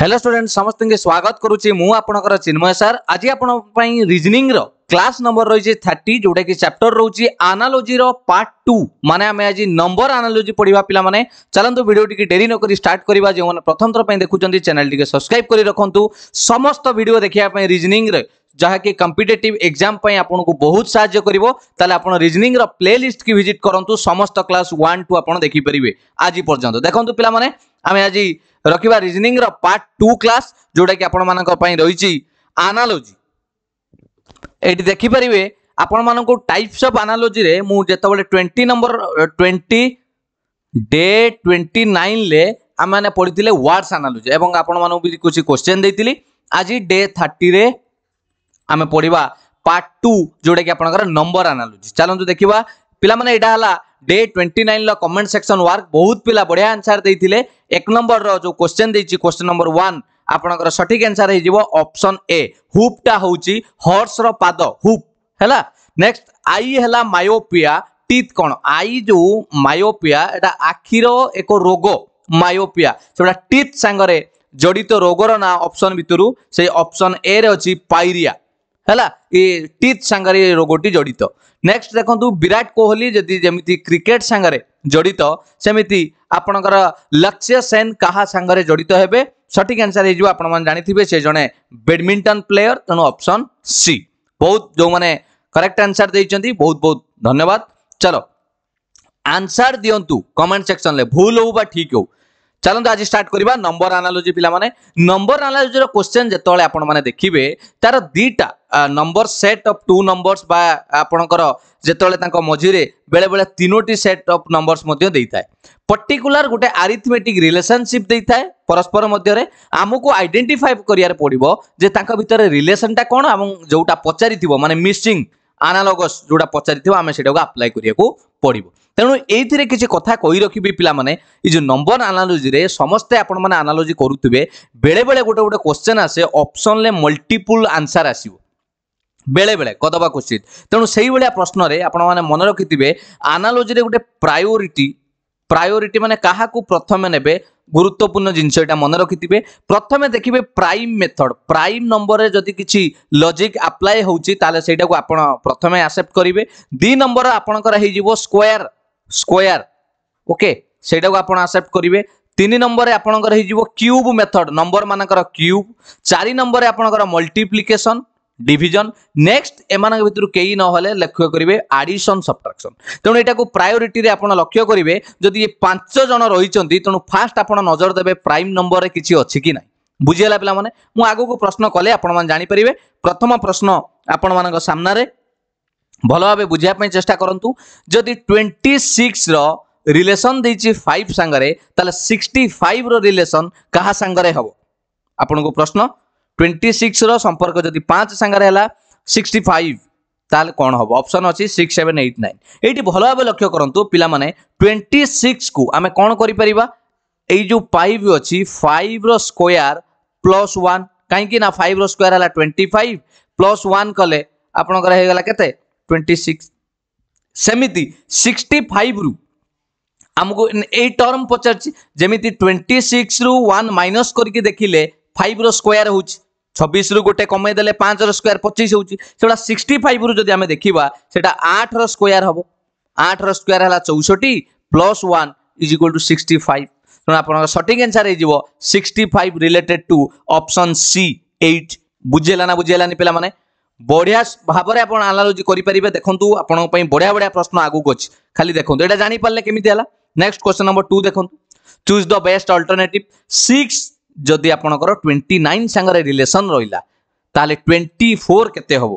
hello student समस्त स्वागत करुच्ची मुझे चिन्मय सार आज आप रिजनिंग क्लास नंबर रही है थर्टी जोटा कि चैप्टर रोचे आनालोजी पार्ट टू माने आम आज नंबर आनालोजी पढ़ा पे चलो भिडियो टी डेरी नक स्टार्ट करवा जो मैंने प्रथम थर पर देखुं चैनल टी सब्सक्राइब कर रखुद समस्त भिडियो देखापी रिजनिंग जहाँकि कंपिटेटिव एग्जाम आपको बहुत साहय कर आप रिजनिंग प्ले लिस्ट की भिजिट करूँ समस्त क्लास वन टू आप देखिपर आज पर्यटन देखते पे आम आज रखा रिजनिंग रार्ट टू क्लास जोटा कि आपण रही आनालोजी ये देखिपर आपण मानक टाइप्स अफ आनालोजी मुझे जो twenty number twenty day twenty nine आम मैंने पढ़ी वार्डस आनालोजी एवं आपण मानक भी कुछ क्वेश्चन दे आज डे थर्टी आम पढ़ा पार्ट टू जोटा कि आप नंबर आनालोजी चलत देखा पे यहाँ डे ट्वेंटी नाइन रमेंट सेक्शन वार्क बहुत पिला बढ़िया आंसर देते एक नंबर रो क्वेश्चन देखिए क्वेश्चन नंबर वन ଆପଣଙ୍କର ସଠିକ ଆନ୍ସର ହେଇଯିବ ଅପସନ ଏ ହୁପ୍ଟା ହଉଛି ହର୍ସର ପାଦ ହୁପ୍ ହେଲା ନେକ୍ସଟ ଆଇ ହେଲା ମାୟୋପିଆ ଟିଥ୍ କ'ଣ ଆଇ ଯୋଉ ମାୟୋପିଆ ଏଟା ଆଖିର ଏକ ରୋଗ ମାୟୋପିଆ ସେଗୁଡ଼ା ଟିଥ୍ ସାଙ୍ଗରେ ଜଡ଼ିତ ରୋଗର ନାଁ ଅପସନ ଭିତରୁ ସେଇ ଅପସନ ଏ ରେ ଅଛି ପାଇରିଆ ହେଲା टीथ सांगे ये रोगटी जड़ित नेक्स्ट देखो विराट कोहली क्रिकेट सांगे जड़ित सेमती आपणकर लक्ष्य सेन क्या सांगे जड़ित हे सठिक आंसर हो जाथे से जड़े बैडमिंटन प्लेयर तेणु अप्सन सी बहुत जो मैंने करेक्ट आंसर दे बहुत बहुत धन्यवाद चलो आंसर दिंतु कमेंट सेक्शन में भूल हो ठीक हो ଚାଲନ୍ତୁ ଆଜି ଷ୍ଟାର୍ଟ କରିବା ନମ୍ବର ଆନାଲୋଜି ପିଲାମାନେ ନମ୍ବର ଆନାଲୋଜିର କ୍ୱେଶ୍ଚେନ୍ ଯେତେବେଳେ ଆପଣମାନେ ଦେଖିବେ ତାର ଦୁଇଟା number set of two numbers ବା ଆପଣଙ୍କର ଯେତେବେଳେ ତାଙ୍କ ମଝିରେ ବେଳେବେଳେ ତିନୋଟି ସେଟ୍ ଅଫ୍ ନମ୍ବର୍ସ ମଧ୍ୟ ଦେଇଥାଏ ପର୍ଟିକୁଲାର ଗୋଟେ ଆରିଥମେଟିକ୍ ରିଲେସନସିପ୍ ଦେଇଥାଏ ପରସ୍ପର ମଧ୍ୟରେ ଆମକୁ ଆଇଡେଣ୍ଟିଫାଏ କରିବାରେ ପଡ଼ିବ ଯେ ତାଙ୍କ ଭିତରେ ରିଲେସନଟା କ'ଣ ଏବଂ ଯେଉଁଟା ପଚାରିଥିବ ମାନେ ମିସିଂ ଆନାଲଗସ୍ ଯେଉଁଟା ପଚାରିଥିବ ଆମେ ସେଇଟାକୁ ଆପ୍ଲାଏ କରିବାକୁ ପଡ଼ିବ ତେଣୁ ଏଇଥିରେ କିଛି କଥା କହି ରଖିବି ପିଲାମାନେ ଏଇ ଯେଉଁ ନମ୍ବର ଆନାଲୋଜିରେ ସମସ୍ତେ ଆପଣମାନେ ଆନାଲୋଜି କରୁଥିବେ ବେଳେବେଳେ ଗୋଟେ ଗୋଟେ କ୍ୱେଶ୍ଚନ୍ ଆସେ ଅପସନ୍ରେ ମଲ୍ଟିପୁଲ୍ ଆନ୍ସର୍ ଆସିବ ବେଳେବେଳେ କଦବା କ୍ୱଚିତ୍ ତେଣୁ ସେଇଭଳିଆ ପ୍ରଶ୍ନରେ ଆପଣମାନେ ମନେ ରଖିଥିବେ ଆନାଲୋଜିରେ ଗୋଟେ ପ୍ରାୟୋରିଟି ପ୍ରାୟୋରିଟି ମାନେ କାହାକୁ ପ୍ରଥମେ ନେବେ গুরুত্বপূর্ণ জিনিস এটা মনে রাখিবে প্রথমে দেখবে প্রাইম মেথড প্রাইম নম্বরে যদি কিছু লজিক আপ্লাই হচ্ছে তাহলে সেইটা আপনার প্রথমে আকসেপ্ট করবে দুই নম্বর আপনার হয়ে যাব স্কোয়ার স্কোয়ার ওকে সেইটাକୁ ଆପଣ ଆକ୍ସେପ୍ଟ କରିବେ ତିନି ନମ୍ବରରେ ଆପଣଙ୍କର ହେଇଯିବ କ୍ୟୁବ୍ ମେଥଡ଼ ନମ୍ବରମାନଙ୍କର କ୍ୟୁବ୍ ଚାରି ନମ୍ବରରେ ଆପଣଙ୍କର ମଲ୍ଟିପ୍ଲିକେସନ୍ ডিভিজন নেক্সট এমানক ভিতর কেই নহলে লক্ষ্য করবে আডিশন সবট্রাকশন তেমন এটাকে প্রায়োরিটি আপনার লক্ষ্য করবে যদি এ পাঁচ জন রয়েছেন তেমন ফার্স্ট আপনার নজর দেবে প্রাইম নম্বরের কিছু অছি কি না বুঝিগাল পিলা মানে মু আগুক প্রশ্ন কলে আপনার জাঁপারে প্রথম প্রশ্ন আপনার সামনে ଭଲ ଭାବେ ବୁଝିବା ପାଇଁ ଚେଷ୍ଟା କରନ୍ତୁ ଯଦି ଟ୍ୱେଣ୍ଟି ସିକ୍ସର ରିଲେସନ୍ ଦେଇଛି ଫାଇଭ୍ ସାଙ୍ଗରେ ତାହେଲେ ସିକ୍ସଟି ଫାଇଭ୍ର ରିଲେସନ୍ କାହା ସାଙ୍ଗରେ ହେବ ଆପଣଙ୍କୁ ପ୍ରଶ୍ନ ଟ୍ୱେଣ୍ଟି ସିକ୍ସର ସମ୍ପର୍କ ଯଦି ପାଞ୍ଚ ସାଙ୍ଗରେ ହେଲା ସିକ୍ସଟି ଫାଇଭ୍ ତାହେଲେ କ'ଣ ହେବ ଅପସନ୍ ଅଛି ସିକ୍ସ ସେଭେନ୍ ଏଇଟ୍ ନାଇନ୍ ଏଇଠି ଭଲ ଭାବେ ଲକ୍ଷ୍ୟ କରନ୍ତୁ ପିଲାମାନେ ଟ୍ୱେଣ୍ଟି ସିକ୍ସକୁ ଆମେ କ'ଣ କରିପାରିବା ଏଇ ଯେଉଁ ଫାଇଭ୍ ଅଛି ଫାଇଭ୍ର ସ୍କୋୟାର ପ୍ଲସ୍ ୱାନ୍ କାହିଁକି ନା ଫାଇଭ୍ର ସ୍କୋୟାର ହେଲା ଟ୍ୱେଣ୍ଟି ଫାଇଭ୍ ପ୍ଲସ୍ ୱାନ୍ କଲେ ଆପଣଙ୍କର ହେଇଗଲା କେତେ 26 सेमिति 65 फाइव रु आमको ये टर्म ट्वेंटी सिक्स रु वन माइनस करके देखिले फाइव रो स्क्वायर हो छब्स रु गोटे कमेदे पाँच रोयर पचीस हो सिक्सटी फाइव रु जब आम देखा से आठ रोयर हे आठ रोयर है चौष्टि plus one is equal to six five आप सटिक एनसर हो sixty five related to option C एट बुझेलाना बुझेलानी पे বঢ়িয়া ভাবে আপনার আনালোজি করে পারে দেখুন আপনার বড়িয়া বড়িয়া প্রশ্ন আগুক অছি খালি দেখুন এটা জাঁপারে কমিটি হল নেক্সট কোশ্চেন নম্বর টু দেখুন choose the best alternative six যদি আপনার টোয়েন্টি নাইন সাংরে রিলেসন রহলা তাহলে টোয়েন্টি ফোর কেতে হব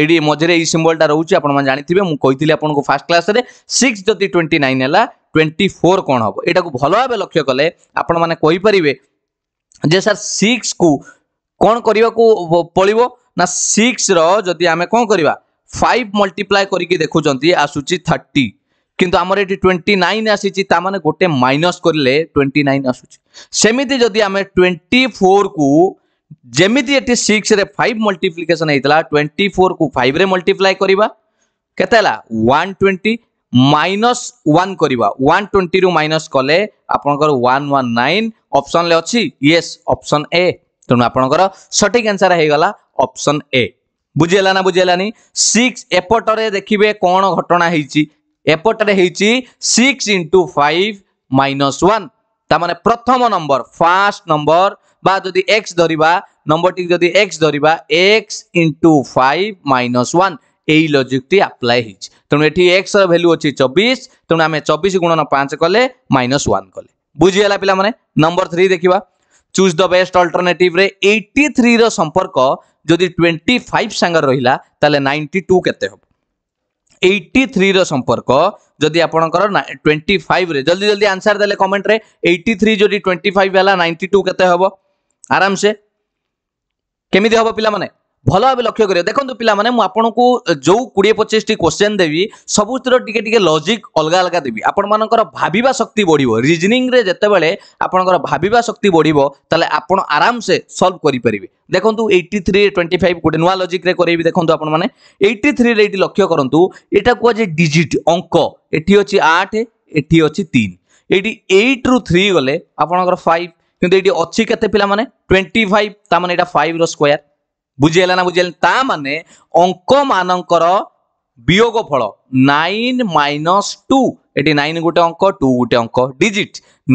এটি মঝে এই সিম্বলটা রয়েছে আপনার জাঁথিবে মুি আপনার ফার্স্ট ক্লাসে সিক্স যদি টোয়েন্টি নাইন হল টোয়েন্টি ফোর কম হব এটা ভালো ভাবে লক্ষ্য কলে আপনার কইপারে যে স্যার সিক্স কু কম করা পড়ব ना सिक्स रि आम कौन कर फाइव मल्टीप्लाय कर देखुं आसूस थर्टी किंतु आमर ये ट्वेंटी नाइन आसी मैंने गोटे माइनस करें ट्वेंटी नाइन आसमी जदि आम ट्वेंटी फोर को जमी ये सिक्स फाइव मल्टीप्लिकेसन होता ट्वेंटी फोर को फाइव रे मल्टीप्लाय कर ट्वेंटी माइनस वन करवा वन ट्वेंटी रू माइनस कले आप वन वन नाइन अपसन अच्छी येस अप्सन ए तेणु आपंकर सठिक आंसर है অপশন এ বুজিলা না বুজিলা নি 6 এপોર્ટারে দেখিবে কোন ঘটনা হেইচি এপોર્ટারে হেইচি 6 * 5 - 1 তা মানে প্রথম নাম্বার ফার্স্ট নাম্বার বা যদি x ধরিবা নাম্বারটিকে যদি x ধরিবা x * 5 - 1 এই লজিকটি अप्लाई হেইচি তন এটি x ৰ ভ্যালু হচি 24 তন আমি 24 গুণন 5 কলে - 1 কলে বুজিলা pila মানে নাম্বার 3 দেখিবা choose the best alternative eighty three रपर्क जदि ट्वेंटी फाइव सांगर रही नाइंटी टू के एट्टी थ्री रपर्क जदि आपंकर ट्वेंटी फाइव जल्दी जल्दी आंसर देते कमेन्ट्रे एट्टी थ्री जो ट्वेंटी फाइव है नाइंटी टू के आराम से केमी हम पाने ଭଲ ଭାବେ ଲକ୍ଷ୍ୟ କରିବା ଦେଖନ୍ତୁ ପିଲାମାନେ ମୁଁ ଆପଣଙ୍କୁ ଯେଉଁ କୋଡ଼ିଏ ପଚିଶଟି କ୍ୱେଶ୍ଚେନ୍ ଦେବି ସବୁଥିର ଟିକେ ଟିକେ ଲଜିକ୍ ଅଲଗା ଅଲଗା ଦେବି ଆପଣମାନଙ୍କର ଭାବିବା ଶକ୍ତି ବଢ଼ିବ ରିଜନିଂରେ ଯେତେବେଳେ ଆପଣଙ୍କର ଭାବିବା ଶକ୍ତି ବଢ଼ିବ ତାହେଲେ ଆପଣ ଆରାମସେ ସଲ୍ଭ କରିପାରିବେ ଦେଖନ୍ତୁ ଏଇଟି ଥ୍ରୀ ଟ୍ୱେଣ୍ଟି ଫାଇଭ୍ ଗୋଟେ ନୂଆ ଲଜିକ୍ରେ କରେଇବି ଦେଖନ୍ତୁ ଆପଣମାନେ ଏଇଟି ଥ୍ରୀରେ ଏଇଠି ଲକ୍ଷ୍ୟ କରନ୍ତୁ ଏଇଟା କୁହାଯାଏ ଡିଜିଟ୍ ଅଙ୍କ ଏଠି ଅଛି ଆଠ ଏଠି ଅଛି ତିନି ଏଇଠି ଏଇଟ୍ରୁ ଥ୍ରୀ ଗଲେ ଆପଣଙ୍କର ଫାଇଭ୍ କିନ୍ତୁ ଏଇଠି ଅଛି କେତେ ପିଲାମାନେ ଟ୍ୱେଣ୍ଟି ଫାଇଭ୍ ତା ମାନେ ଏଇଟା ଫାଇଭ୍ର ସ୍କୋୟାର বুঝি হল না বুঝি হল তা মানে অঙ্ক মানকর বিয়োগ ফল নাইন মাইনস টু এটি নাইন গোটে অঙ্ক টু গোটে অঙ্ক ডিজিট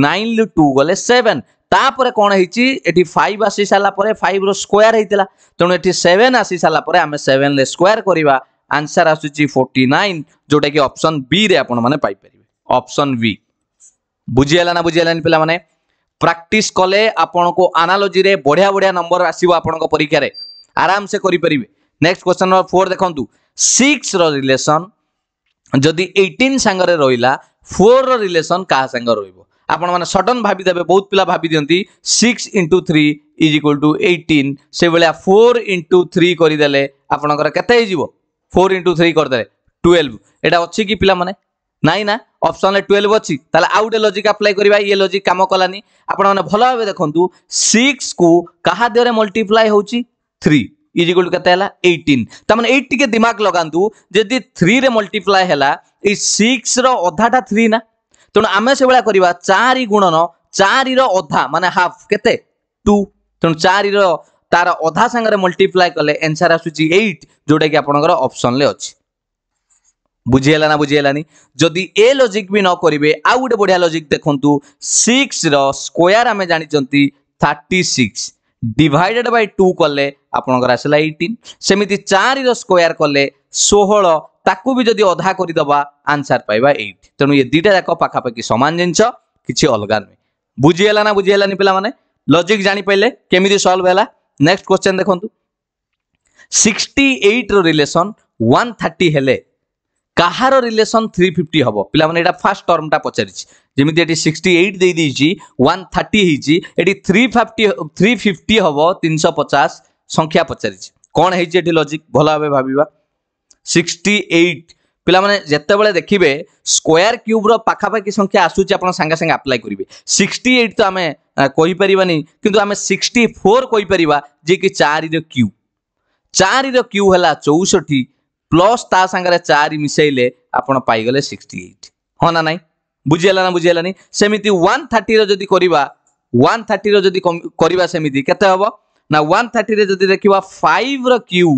নাইন রু টু গলে সেভেন তাপরে কোণ হয়েছি এটি ফাইভ আসি সারা পরে ফাইভ র স্কোয়ার হয়েছিল তেমন এটি সেভেন আসি সারা পরে আমি সেভেন রে স্কোয়ার করা আনসার আসুচি ফোর্টি নাইন যেটা কি অপশন বি রে আপন মানে পাইপারিবে অপশন বি বুঝি হল না বুঝি হল পিলা মানে প্রাকটিস কলে আপনার আনালোজি রে বঢ়িয়া নম্বর আসব আপনার পরীক্ষায় आराम से करेंगे नेक्स्ट क्वेश्चन नंबर फोर देखु सिक्स रिलेसन जदि एटीन सांगे रहा फोर रिलेसन क्या सांगे रहा मैंने सडन भावीदे बहुत पिला भावी दिखती six into three is equal to eighteen से भाया फोर इंटू थ्री करदे आपणकर के फोर इंटू थ्री करदे ट्वेल्व एटा अच्छी कि पाने ନାଇଁ ନା ଅପସନ୍ରେ ଟୁଏଲ୍ଭ ଅଛି ତାହେଲେ ଆଉ ଗୋଟେ लजिक ଆପ୍ଲାଏ କରିବା ଇଏ ଲଜିକ୍ କାମ କଲାନି ଆପଣମାନେ ଭଲ ଭାବେ ଦେଖନ୍ତୁ ସିକ୍ସକୁ କାହା ଦେହରେ ମଲ୍ଟିପ୍ଲାଏ ହେଉଛି थ्री इज इक्वल टू के एटीन तमें ये टी दिमाग लगातु जदि थ्री रे मल्टीप्लाए है सिक्स रधाटा थ्री ना तेणु आम से भाया करवा चार गुणन चार रधा मान हाफ के टू तेणु चार तार अधा सागर मल्टीप्लाए कले एनसर आसूसी एट जोटा कि आपंकर अप्सन अच्छी বুঝিগেলা না বুঝিগেলা যদি এ লজিক বি ন করবে আউ গোটে বঢ়িয়া লজিক দেখন্তু সিক্স র স্কোয়ার আমি জাঁচান thirty six divided by two কলে আপনার আসলা এইটিন সেমিতি চারির স্কোয়ার কলে ষোহল তাকে বি যদি অধা করিদেবা আনসার পাইবা এইট তেমন এ দুইটা যাক পাখাপাখি সমান জিনিস কিছু অলগা নুহে বুঝিগাল না বুঝিগালানি পিলা মানে লজিক জাঁপারে কেমিতি সলভ হলা নেক্সট কোশ্চেন দেখুন সিক্সটি এইট্র রিলেসন ওয়ান থার্টি হলে କାହାର ରିଲେସନ୍ ଥ୍ରୀ ଫିଫ୍ଟି ହେବ ପିଲାମାନେ ଏଇଟା ଫାର୍ଷ୍ଟ ଟର୍ମଟା ପଚାରିଛି ଯେମିତି ଏଠି ସିକ୍ସଟି ଏଇଟ୍ ଦେଇଦେଇଛି ୱାନ୍ ଥାର୍ଟି ହେଇଛି ଏଠି ଥ୍ରୀ ଫାଫ୍ଟି ଥ୍ରୀ ଫିଫ୍ଟି ହେବ ତିନିଶହ ପଚାଶ ସଂଖ୍ୟା ପଚାରିଛି କ'ଣ ହେଇଛି ଏଠି ଲଜିକ୍ ଭଲ ଭାବେ ଭାବିବା ସିକ୍ସଟି ଏଇଟ୍ ପିଲାମାନେ ଯେତେବେଳେ ଦେଖିବେ ସ୍କୋୟାର କ୍ୟୁବ୍ର ପାଖାପାଖି ସଂଖ୍ୟା ଆସୁଛି ଆପଣ ସାଙ୍ଗେ ସାଙ୍ଗେ ଆପ୍ଲାଏ କରିବେ ସିକ୍ସଟି ଏଇଟ୍ ତ ଆମେ କହିପାରିବାନି କିନ୍ତୁ ଆମେ ସିକ୍ସଟି ଫୋର୍ କହିପାରିବା ଯିଏକି ଚାରିର କ୍ୟୁ ଚାରିର କ୍ୟୁ ହେଲା ଚଉଷଠି प्लस ता सागर चारि मिसैले ଆପଣ ପାଇଗଲେ ସିକ୍ସଟି ଏଇଟ୍ ହଁ ନା ନାହିଁ ବୁଝିହେଲା ନା ବୁଝିହେଲାନି ସେମିତି ୱାନ୍ ଥାର୍ଟିର ଯଦି କରିବା ୱାନ୍ ଥାର୍ଟିର ଯଦି କରିବା ସେମିତି କେତେ ହେବ ନା ୱାନ୍ ଥାର୍ଟିରେ ଯଦି ଦେଖିବା ଫାଇଭ୍ର କ୍ୟୁ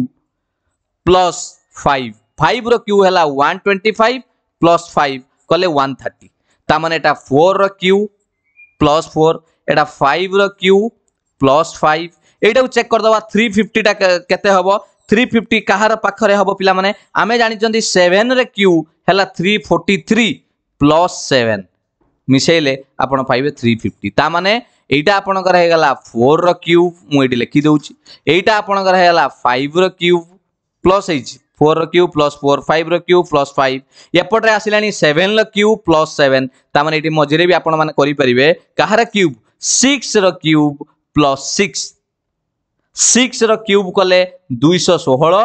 ପ୍ଲସ୍ ଫାଇଭ୍ ଫାଇଭ୍ର କ୍ୟୁ ହେଲା one twenty five plus five କଲେ ୱାନ୍ ଥାର୍ଟି ତାମାନେ ଏଇଟା ଫୋର୍ର କ୍ୟୁ ପ୍ଲସ୍ ଫୋର୍ ଏଇଟା ଫାଇଭ୍ର କ୍ୟୁ ପ୍ଲସ୍ ଫାଇଭ୍ ଏଇଟାକୁ ଚେକ୍ କରିଦେବା ଥ୍ରୀ ଫିଫ୍ଟିଟା କେତେ ହେବ थ्री फिफ्टी कहार हम पाने आम जानते सेवेन रे क्यू है three forty three plus seven मिसेले आपड़ थ्री फिफ्टी ता मैंने यहाँ आपणकर फोर र्यूब मुझे लिखिदे यहाँ आपण फाइव र्यूब प्लस फोर र्यूब प्लस फोर फाइव र्यूब प्लस फाइव एपटे आसला सेवेन र्यूब प्लस सेवेन ता मैंने ये मझेरे भी आपरें कहार क्यूब सिक्स र्यूब प्लस सिक्स ସିକ୍ସର କ୍ୟୁବ୍ କଲେ ଦୁଇଶହ ଷୋହଳ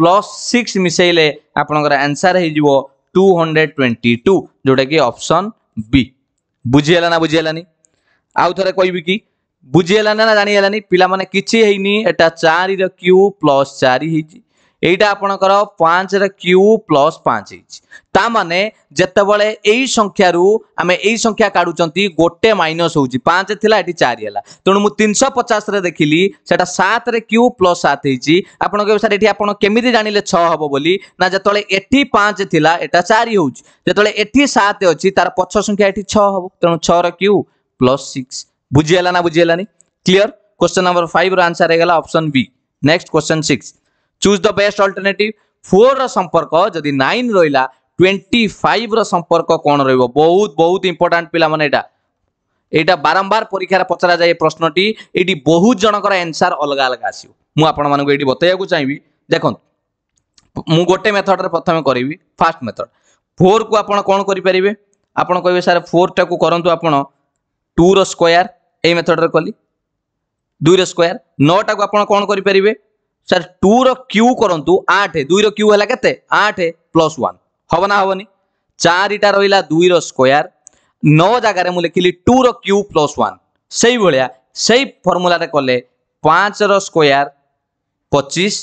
ପ୍ଲସ୍ ସିକ୍ସ ମିଶାଇଲେ ଆପଣଙ୍କର ଆନ୍ସର୍ ହେଇଯିବ ଟୁ ହଣ୍ଡ୍ରେଡ଼ ଟ୍ୱେଣ୍ଟି ଟୁ ଯେଉଁଟାକି ଅପସନ୍ ବି ବୁଝିହେଲା ନା ବୁଝିହେଲାନି ଆଉ ଥରେ କହିବି କି ବୁଝିହେଲାନି ନା ଜାଣିହେଲାନି ପିଲାମାନେ କିଛି ହେଇନି ଏଟା ଚାରିର କ୍ୟୁ ପ୍ଲସ୍ ଚାରି ହେଇଛି এইটা আপনার পাঁচর কিউ প্লস পাঁচ হয়েছে তা মানে যেতবে এই সংখ্যার আমি এই সংখ্যা কাড়ুচ্ছেন গোটে মাইনস হচ্ছে পাঁচ লা এটি চারি হল তেমন মু তিনশো পচাশে দেখিলি সেটা সাতরে কিউ প্লস সাত হয়েছি আপনার কে স্যার এটি আপনার কেমিতি জাঁলে ছ হব বলি না যেতবে এটি পাঁচ লা এটা চারি হচ্ছে যেতবে এটি সাত অছি তার পছ সংখ্যা এটি ছ হব তেমন ছর কিউ প্লস সিক্স বুঝিগাল না বুঝিগালানি clear question number five answer है option B next question six choose the best alternative four সম্পর্ক যদি নাইন রহিলা ଟ୍ୱେଣ୍ଟି ଫାଇଭ୍ର ସମ୍ପର୍କ କ'ଣ ରହିବ ବହୁତ ବହୁତ ଇମ୍ପୋର୍ଟାଣ୍ଟ ପିଲାମାନେ ଏଇଟା ଏଇଟା ବାରମ୍ବାର ପରୀକ୍ଷାରେ ପଚରାଯାଏ ଏ ପ୍ରଶ୍ନଟି ଏଇଠି ବହୁତ ଜଣଙ୍କର ଆନ୍ସର୍ ଅଲଗା ଅଲଗା ଆସିବ ମୁଁ ଆପଣମାନଙ୍କୁ ଏଇଠି ବତେଇବାକୁ ଚାହିଁବି ଦେଖନ୍ତୁ ମୁଁ ଗୋଟେ ମେଥଡ଼ରେ ପ୍ରଥମେ କରିବି ଫାର୍ଷ୍ଟ ମେଥଡ଼ ଫୋର୍କୁ ଆପଣ କ'ଣ କରିପାରିବେ ଆପଣ କହିବେ ସାର୍ ଫୋର୍ଟାକୁ କରନ୍ତୁ ଆପଣ ଟୁର ସ୍କୋୟାର ଏଇ ମେଥଡ଼ରେ କଲି ଦୁଇର ସ୍କୋୟାର ନଅଟାକୁ ଆପଣ କ'ଣ କରିପାରିବେ ସାର୍ ଟୁର କ୍ୟୁ କରନ୍ତୁ ଆଠ ଦୁଇର କ୍ୟୁ ହେଲା କେତେ ଆଠ ପ୍ଲସ୍ ୱାନ୍ ହବ ନା ହବନି ଚାରିଟା ରହିଲା ଦୁଇର ସ୍କୋୟାର ନଅ ଜାଗାରେ ମୁଁ ଲେଖିଲି ଟୁର କ୍ୟୁ ପ୍ଲସ୍ ୱାନ୍ ସେଇଭଳିଆ ସେଇ ଫର୍ମୁଲାରେ କଲେ ପାଞ୍ଚର ସ୍କୋୟାର ପଚିଶ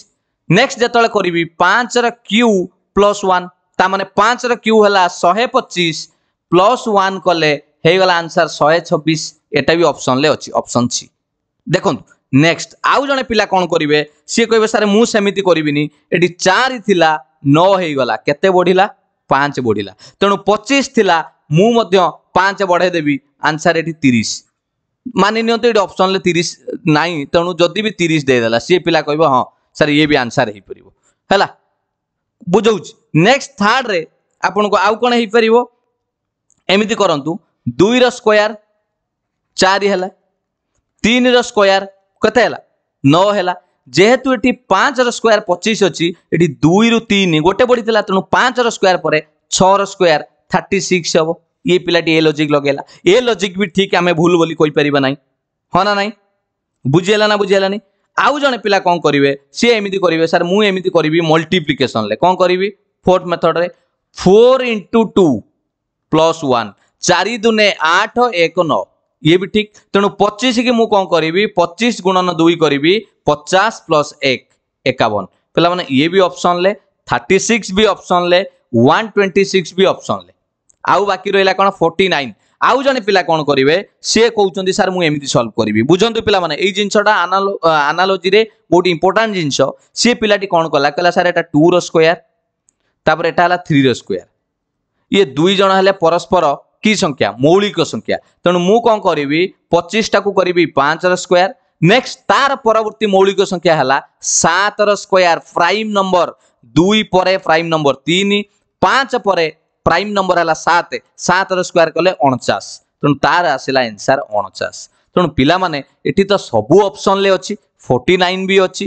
ନେକ୍ସଟ ଯେତେବେଳେ କରିବି ପାଞ୍ଚର କ୍ୟୁ ପ୍ଲସ୍ ୱାନ୍ ତା ମାନେ ପାଞ୍ଚର କ୍ୟୁ ହେଲା ଶହେ ପଚିଶ ପ୍ଲସ୍ ୱାନ୍ କଲେ ହେଇଗଲା ଆନ୍ସର ଶହେ ଛବିଶ ଏଟା ବି ଅପସନରେ ଅଛି ଅପସନ୍ ସି ଦେଖନ୍ତୁ ନେକ୍ସଟ ଆଉ ଜଣେ ପିଲା କ'ଣ କରିବେ ସିଏ କହିବେ ସାର୍ ମୁଁ ସେମିତି କରିବିନି ଏଠି ଚାରି ଥିଲା ନଅ ହେଇଗଲା କେତେ ବଢ଼ିଲା ପାଞ୍ଚ ବଢ଼ିଲା ତେଣୁ ପଚିଶ ଥିଲା ମୁଁ ମଧ୍ୟ ପାଞ୍ଚ ବଢ଼େଇ ଦେବି ଆନ୍ସର ଏଠି ତିରିଶ ମାନି ନିଅନ୍ତୁ ଏଠି ଅପସନରେ ତିରିଶ ନାହିଁ ତେଣୁ ଯଦି ବି ତିରିଶ ଦେଇଦେଲା ସିଏ ପିଲା କହିବ ହଁ ସାର୍ ଇଏ ବି ଆନ୍ସର ହେଇପାରିବ ହେଲା ବୁଝଉଛି ନେକ୍ସଟ ଥାର୍ଡ଼ରେ ଆପଣଙ୍କୁ ଆଉ କ'ଣ ହେଇପାରିବ ଏମିତି କରନ୍ତୁ ଦୁଇର ସ୍କୋୟାର ଚାରି ହେଲା ତିନିର ସ୍କୋୟାର କେତେ ହେଲା ନଅ ହେଲା ଯେହେତୁ ଏଠି ପାଞ୍ଚର ସ୍କୋୟାର ପଚିଶ ଅଛି ଏଠି ଦୁଇରୁ ତିନି ଗୋଟେ ପଡ଼ିଥିଲା ତେଣୁ ପାଞ୍ଚର ସ୍କୋୟାର ପରେ ଛଅର ସ୍କୋୟାର ଥାର୍ଟି ସିକ୍ସ ହେବ ଇଏ ପିଲାଟି ଏ ଲଜିକ୍ ଲଗେଇଲା ଏ ଲଜିକ୍ ବି ଠିକ୍ ଆମେ ଭୁଲ ବୋଲି କହିପାରିବା ନାହିଁ ହଁ ନା ନାହିଁ ବୁଝିହେଲା ନା ବୁଝିହେଲାନି ଆଉ ଜଣେ ପିଲା କ'ଣ କରିବେ ସିଏ ଏମିତି କରିବେ ସାର୍ ମୁଁ ଏମିତି କରିବି ମଲ୍ଟିପ୍ଲିକେସନ୍ରେ କ'ଣ କରିବି ଫୋର୍ଥ ମେଥଡ଼ରେ four into two plus one ଚାରି ଦୁନେ ଆଠ ଏକ ନଅ ଇଏ ବି ଠିକ୍ ତେଣୁ ପଚିଶକି ମୁଁ କ'ଣ କରିବି ପଚିଶ ଗୁଣନ ଦୁଇ କରିବି ପଚାଶ ପ୍ଲସ୍ ଏକ ଏକାବନ ପିଲାମାନେ ଇଏ ବି ଅପସନ୍ଲେ থার্টি সিক্স বি অপসনলে ওয়ান টোয়েন্টি সিক্স বি অপসনলে আউ বাকি রহিলা কোণ ফোর্টি নাইন আউ জনে পিলা কোণ করবে সি কৌন স্যার মু এমনি সলভ করবি বুঝতু পিলা মানে এই জিনিসটা আনালোজিরে বহুত ইম্পর্টাট জিনিস সি পিলাটি কোণ কলা কলা স্যার এটা টু র স্কোয়ার তাপরে এটা হল থ্রি র স্কোয়ার ইয়ে দুই জন হলে পরস্পর কি সংখ্যা মৌলিক সংখ্যা তেমন মু কম করবি পঁচিশটা কু করবি পাঁচর স্কোয়ার নেক্সট তার পরবর্তী মৌলিক সংখ্যা হল সাতর স্কোয়ার প্রাইম নম্বর দুই পরে প্রাইম নম্বর তিন পাঁচ পরে প্রাইম নম্বর হল সাত সাতর স্কোয়ার কলে অণচাশ তেমন তার আসিলা এনসার অণচাশ তেমন পিলামানে এটি তো সবু অপশনলে অছি ফোর্টি নাইন বি অছি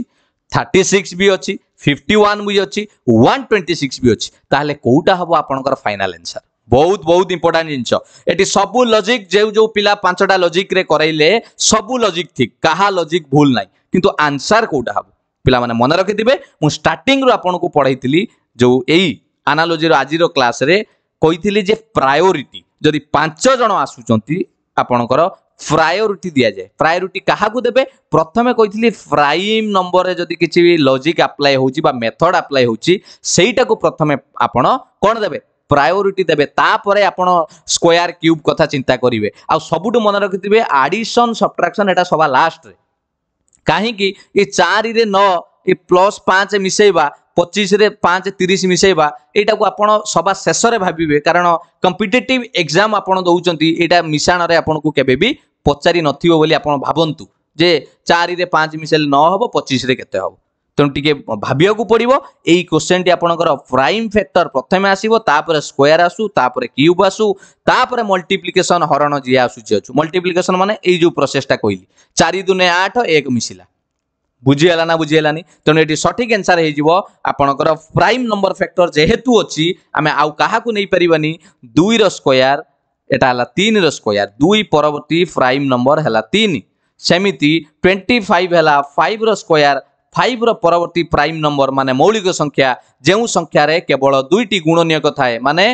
থার্টি সিক্স বি অছি ফিফটি ওয়ান বি অছি ওয়ান ଟ୍ୱେଣ୍ଟି ସିକ୍ସ ବି ଅଛି ତାହେଲେ କେଉଁଟା ହେବ ଆପଣଙ୍କର ଫାଇନାଲ୍ ଆନ୍ସର୍ ବହୁତ ବହୁତ ଇମ୍ପୋର୍ଟାଣ୍ଟ ଜିନିଷ ଏଠି ସବୁ ଲଜିକ୍ ଯେଉଁ ଯେଉଁ ପିଲା ପାଞ୍ଚଟା ଲଜିକ୍ରେ କରାଇଲେ ସବୁ ଲଜିକ୍ ଠିକ୍ କାହା ଲଜିକ୍ ଭୁଲ ନାହିଁ କିନ୍ତୁ ଆନ୍ସର କେଉଁଟା ହେବ ପିଲାମାନେ ମନେ ରଖିଥିବେ ମୁଁ ଷ୍ଟାର୍ଟିଂରୁ ଆପଣଙ୍କୁ ପଢ଼ାଇଥିଲି ଯେଉଁ ଏଇ ଆନାଲୋଜିର ଆଜିର କ୍ଲାସ୍ରେ କହିଥିଲି ଯେ ପ୍ରାୟୋରିଟି ଯଦି ପାଞ୍ଚ ଜଣ ଆସୁଛନ୍ତି ଆପଣଙ୍କର ପ୍ରାୟୋରିଟି ଦିଆଯାଏ ପ୍ରାୟୋରିଟି କାହାକୁ ଦେବେ ପ୍ରଥମେ କହିଥିଲି ପ୍ରାଇମ୍ ନମ୍ବରରେ ଯଦି କିଛି ଲଜିକ୍ ଆପ୍ଲାଏ ହେଉଛି ବା ମେଥଡ଼ ଆପ୍ଲାଏ ହେଉଛି ସେଇଟାକୁ ପ୍ରଥମେ ଆପଣ କ'ଣ ଦେବେ ପ୍ରାୟୋରିଟି ଦେବେ ତାପରେ ଆପଣ ସ୍କୋୟାର କ୍ୟୁବ୍ କଥା ଚିନ୍ତା କରିବେ ଆଉ ସବୁଠୁ ମନେ ରଖିଥିବେ ଆଡ଼ିସନ୍ ସବଟ୍ରାକ୍ସନ୍ ଏଇଟା ସବା ଲାଷ୍ଟରେ କାହିଁକି ଏ ଚାରିରେ ନଅ ଏ ପ୍ଲସ୍ ପାଞ୍ଚ ମିଶାଇବା ପଚିଶରେ ପାଞ୍ଚ ତିରିଶ ମିଶାଇବା ଏଇଟାକୁ ଆପଣ ସବା ଶେଷରେ ଭାବିବେ କାରଣ କମ୍ପିଟେଟିଭ୍ ଏକ୍ଜାମ୍ ଆପଣ ଦେଉଛନ୍ତି ଏଇଟା ମିଶାଣରେ ଆପଣଙ୍କୁ କେବେ ବି ପଚାରି ନଥିବ ବୋଲି ଆପଣ ଭାବନ୍ତୁ ଯେ ଚାରିରେ ପାଞ୍ଚ ମିଶାଇଲେ ନଅ ହେବ ପଚିଶରେ କେତେ ହେବ ତେଣୁ ଟିକେ ଭାବିବାକୁ ପଡ଼ିବ ଏଇ କୋଶ୍ଚେନ୍ଟି ଆପଣଙ୍କର ପ୍ରାଇମ୍ ଫ୍ୟାକ୍ଟର ପ୍ରଥମେ ଆସିବ ତାପରେ ସ୍କୋୟାର ଆସୁ ତାପରେ କ୍ୟୁବ୍ ଆସୁ ତାପରେ ମଲ୍ଟିପ୍ଲିକେସନ୍ ହରଣ ଯିଏ ଆସୁଛି ଅଛୁ ମଲ୍ଟିପ୍ଲିକେସନ୍ ମାନେ ଏଇ ଯେଉଁ ପ୍ରୋସେସ୍ଟା କହିଲି ଚାରି ଦୁନେ ଆଠ ଏକ ମିଶିଲା ବୁଝିହେଲା ନା ବୁଝିହେଲାନି ତେଣୁ ଏଠି ସଠିକ୍ ଆନ୍ସର୍ ହେଇଯିବ ଆପଣଙ୍କର ପ୍ରାଇମ୍ ନମ୍ବର ଫ୍ୟାକ୍ଟର ଯେହେତୁ ଅଛି ଆମେ ଆଉ କାହାକୁ ନେଇପାରିବାନି ଦୁଇର ସ୍କୋୟାର ଏଇଟା ହେଲା ତିନିର ସ୍କୋୟାର ଦୁଇ ପରବର୍ତ୍ତୀ ପ୍ରାଇମ୍ ନମ୍ବର ହେଲା ତିନି ସେମିତି ଟ୍ୱେଣ୍ଟି ଫାଇଭ୍ ହେଲା ଫାଇଭ୍ର ସ୍କୋୟାର ফাইভ্র পরবর্তী প্রাইম নম্বর মানে মৌলিক সংখ্যা যে সংখ্যার কেবল দুইটি গুণনীয়ক থাকে মানে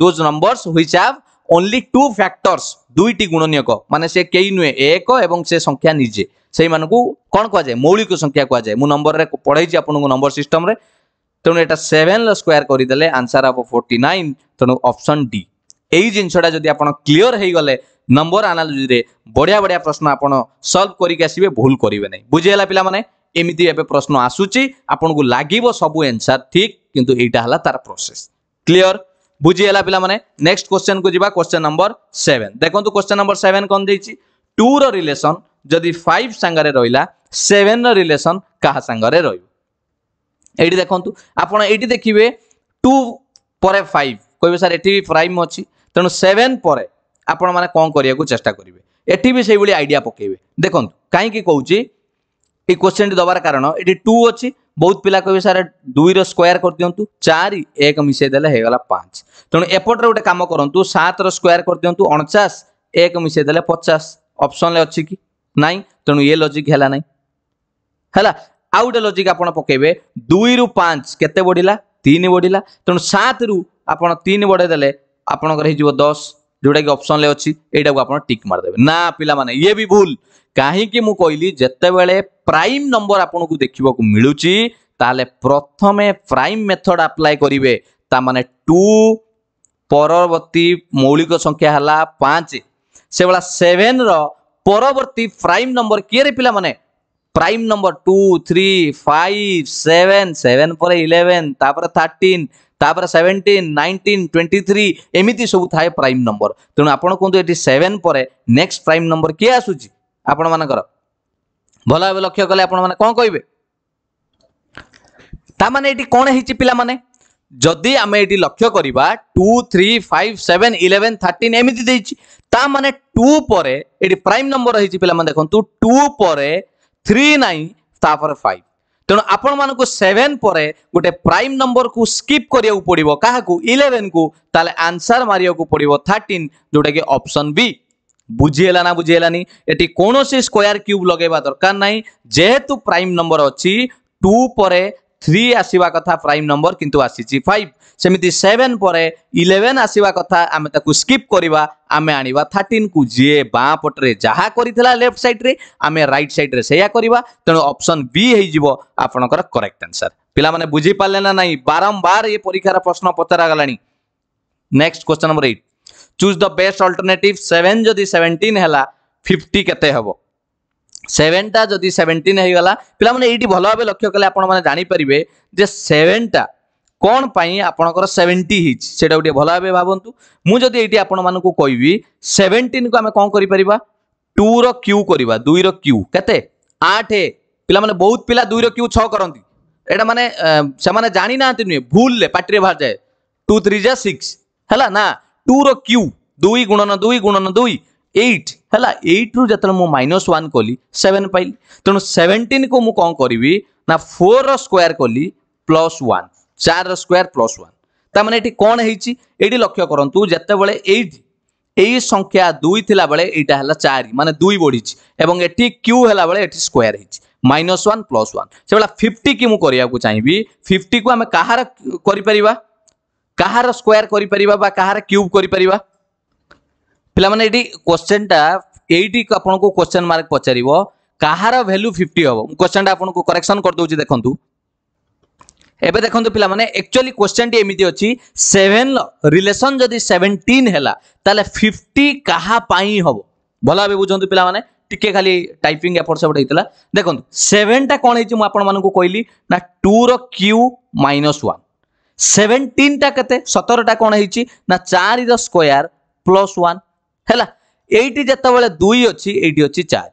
those numbers which have only two factors দুইটি গুণনীয়ক মানে সে কেই নুহে এক এবং সে সংখ্যা নিজে সেই মানুষ কণ কুযায় মৌলিক সংখ্যা কুযায় মু নম্বরের পড়াইছি আপনার নম্বর সিস্টমরে তেমন এটা সেভেন স্কোয়ার করেদেলে আনসার হব ফোর্টি নাইন তেমন অপশন ডি এই জিনিসটা যদি আপনার ক্লিয়র হয়ে গেলে নম্বর আনালোজিরে বড়িয়া বড়িয়া প্রশ্ন আপনার সলভ করিকি আসবে ভুল করবে না বুঝিগাল পিলা মানে এমিতি এবে প্রশ্ন আসুচি আপনার লাগিব সবু এনসার ঠিক কিন্তু এইটা হল তার প্রোসেস ক্লিয়র পিলা মানে নেক্সট কোশ্চেন কু যা কোশ্চেন নম্বর সেভেন দেখুন কোশ্চেন নম্বর সেভেন কম দিয়েছি টু রিলেসন যদি ফাইভ সাংরে রহলা সেভেন রিলেসন কাহা সাংরে রহব এইটি দেখুন আপনার এইটি দেখবে টু পরে ফাইভ কহবে স্যার এটি বি প্রাইম অছি তেমন সেভেন পরে আপনার মানে কম করা চেষ্টা করবে এটি বি সেইভাবে আইডিয়া পকাইবে দেখুন কী কৌছি এই কোশ্চেনটি দেবার কারণ এটি টু অছি ବହୁତ ପିଲା କହିବେ ସାର୍ ଦୁଇର ସ୍କୋୟାର କରିଦିଅନ୍ତୁ ଚାରି ଏକ ମିଶାଇ ଦେଲେ ହେଇଗଲା ପାଞ୍ଚ ତେଣୁ ଏପଟରେ ଗୋଟେ କାମ କରନ୍ତୁ ସାତର ସ୍କୋୟାର କରିଦିଅନ୍ତୁ ଅଣଚାଶ ଏକ ମିଶାଇ ଦେଲେ ପଚାଶ ଅପସନ୍ରେ ଅଛି କି ନାହିଁ ତେଣୁ ଏ ଲଜିକ୍ ହେଲା ନାହିଁ ହେଲା ଆଉ ଗୋଟେ ଲଜିକ୍ ଆପଣ ପକାଇବେ ଦୁଇରୁ ପାଞ୍ଚ କେତେ ବଢ଼ିଲା ତିନି ବଢ଼ିଲା ତେଣୁ ସାତରୁ ଆପଣ ତିନି ବଢ଼େଇ ଦେଲେ ଆପଣଙ୍କର ହେଇଯିବ ଦଶ ଯୋଉଟାକି ଅପସନରେ ଅଛି ଏଇଟାକୁ ଆପଣ ଟିକ୍ ମାରିଦେବେ ନା ପିଲାମାନେ ଇଏ ବି ଭୁଲ କାହିଁକି ମୁଁ କହିଲି ଯେତେବେଳେ ପ୍ରାଇମ୍ ନମ୍ବର ଆପଣଙ୍କୁ ଦେଖିବାକୁ ମିଳୁଛି ତାହେଲେ ପ୍ରଥମେ ପ୍ରାଇମ୍ ମେଥଡ଼ ଆପ୍ଲାଏ କରିବେ ତା ମାନେ ଟୁ ପରବର୍ତ୍ତୀ ମୌଳିକ ସଂଖ୍ୟା ହେଲା ପାଞ୍ଚ ସେଭଳିଆ ସେଭେନର ପରବର୍ତ୍ତୀ ପ୍ରାଇମ୍ ନମ୍ବର କିଏରେ ପିଲାମାନେ prime number two three five seven seven ପରେ ଇଲେଭେନ ତାପରେ ଥାର୍ଟିନ୍ তাপরে সেভেন্টিন নাইনটিন টোয়েন্টি থ্রি এমিতি সবু থাকে প্রাইম নম্বর তেমন আপনার কুহতু এটি সেভেন পরে নেক্সট প্রাইম নম্বর কি আসুচি আপন মানকর ভাল ভাবে লক্ষ্য কলে আপন মানে কোন কইবে তা মানে এটি কোন হইছি পিলা মানে যদি আমি এটি লক্ষ্য করিবা 2 3 5 7 11 13 এমিতি দেইছি তা মানে 2 পরে এটি প্রাইম নম্বর হইছি পিলা মানে দেখন্তু 2 পরে 3 নাই তারপরে 5 ତେଣୁ ଆପଣମାନଙ୍କୁ ସେଭେନ୍ ପରେ ଗୋଟେ ପ୍ରାଇମ୍ ନମ୍ବରକୁ ସ୍କିପ୍ କରିବାକୁ ପଡ଼ିବ କାହାକୁ ଇଲେଭେନ୍କୁ ତାହେଲେ ଆନ୍ସର୍ ମାରିବାକୁ ପଡ଼ିବ ଥାର୍ଟିନ୍ ଯେଉଁଟାକି ଅପସନ୍ ବି ବୁଝିହେଲା ନା ବୁଝିହେଲାନି ଏଠି କୌଣସି ସ୍କୋୟାର କ୍ୟୁବ୍ ଲଗେଇବା ଦରକାର ନାହିଁ ଯେହେତୁ ପ୍ରାଇମ୍ ନମ୍ବର ଅଛି ଟୁ ପରେ থ্রি আসবা কথা প্রাইম নম্বর কিন্তু আসিছি ফাইভ সেমিতি সেভেন পরে ইলেভেন আসবা কথা আমি তাকে স্কিপ করা আমি আনবা থার্টিন কু যে বাঁ পটরে যা করে লেফট সাইড্রে আমি রাইট সাইড্রে সেয়া করা তেমন অপশন বি হয়ে যাব আপনার করেক্ট আনসার পিলামানে বুঝি পারলে না নাই বারম্বার এ পরীক্ষার প্রশ্ন পচরা গলা next question number eight choose the best alternative seven যদি সেভেন্টিন হেলা ফিফটি কেতে হব सेवेनटा जदि सेवेन्टीन हो गला पे ये भल भाव लक्ष्य कले आपने जापर जे सेवेनटा कौन पर आपंकर सेवेन्टी से भल भाव भावं मुझे ये आपण मानक कह सेवेन्टीन को आम कौन कर टू र्यू करवा दुईर क्यू के आठ पे बहुत पिला दुईर क्यू छ करती यहाँ मैंने से मैंने जाणी ना नुहे भूल पार्टी बाहर जाए टू थ्री जा सिक्स है ना टू र्यू दुई गुणन दुई गुणन दुई এইট ହେଲା ଏଇଟ୍ରୁ ଯେତେବେଳେ ମୁଁ ମାଇନସ୍ ୱାନ୍ କଲି ସେଭେନ୍ ପାଇଲି ତେଣୁ ସେଭେଣ୍ଟିନ୍କୁ ମୁଁ କ'ଣ କରିବି ନା ଫୋର୍ର ସ୍କୋୟାର୍ କଲି ପ୍ଲସ୍ ୱାନ୍ ଚାରର ସ୍କୋୟାର୍ ପ୍ଲସ୍ ୱାନ୍ ତାମାନେ ଏଠି କ'ଣ ହେଇଛି ଏଇଠି ଲକ୍ଷ୍ୟ କରନ୍ତୁ ଯେତେବେଳେ ଏଇଟ୍ ଏଇ ସଂଖ୍ୟା ଦୁଇ ଥିଲାବେଳେ ଏଇଟା ହେଲା ଚାରି ମାନେ ଦୁଇ ବଢ଼ିଛି ଏବଂ ଏଠି କ୍ୟୁ ହେଲାବେଳେ ଏଠି ସ୍କୋୟାର୍ ହେଇଛି ମାଇନସ୍ ୱାନ୍ ପ୍ଲସ୍ ୱାନ୍ ସେଭଳିଆ ଫିଫ୍ଟିକି ମୁଁ କରିବାକୁ ଚାହିଁବି ଫିଫ୍ଟିକୁ ଆମେ କାହାର କରିପାରିବା କାହାର ସ୍କୋୟାର୍ କରିପାରିବା ବା କାହାର କ୍ୟୁବ୍ କରିପାରିବା ପିଲାମାନେ ଏଠି କ୍ୱେଶ୍ଚେନ୍ଟା ଏଇଠି ଆପଣଙ୍କୁ କ୍ୱେଶ୍ଚେନ୍ ମାର୍କ ପଚାରିବ କାହାର ଭ୍ୟାଲ୍ୟୁ ଫିଫ୍ଟି ହେବ ମୁଁ କ୍ୱେଶ୍ଚେନ୍ଟା ଆପଣଙ୍କୁ କରେକ୍ସନ୍ କରିଦେଉଛି ଦେଖନ୍ତୁ ଏବେ ଦେଖନ୍ତୁ ପିଲାମାନେ ଆକ୍ଚୁଆଲି କ୍ୱେଶ୍ଚେନ୍ଟି ଏମିତି ଅଛି ସେଭେନ୍ ରିଲେସନ୍ ଯଦି ସେଭେଣ୍ଟିନ୍ ହେଲା ତାହେଲେ ଫିଫ୍ଟି କାହା ପାଇଁ ହେବ ଭଲ ଭାବେ ବୁଝନ୍ତୁ ପିଲାମାନେ টিকে খালি টাইপিং এপট সেপট হয়েছিল দেখুন সেভেনটা কোণ হয়েছে মু আপনার কহিলি না টু রিউ মাইনস ওয়ান সেভেন্টিনটা কেতে সতেরটা কোণ হয়েছি না চারির স্কোয়ার প্লস ওয়ান ହେଲା ଏଇଠି ଯେତେବେଳେ ଦୁଇ ଅଛି ଏଇଠି ଅଛି ଚାରି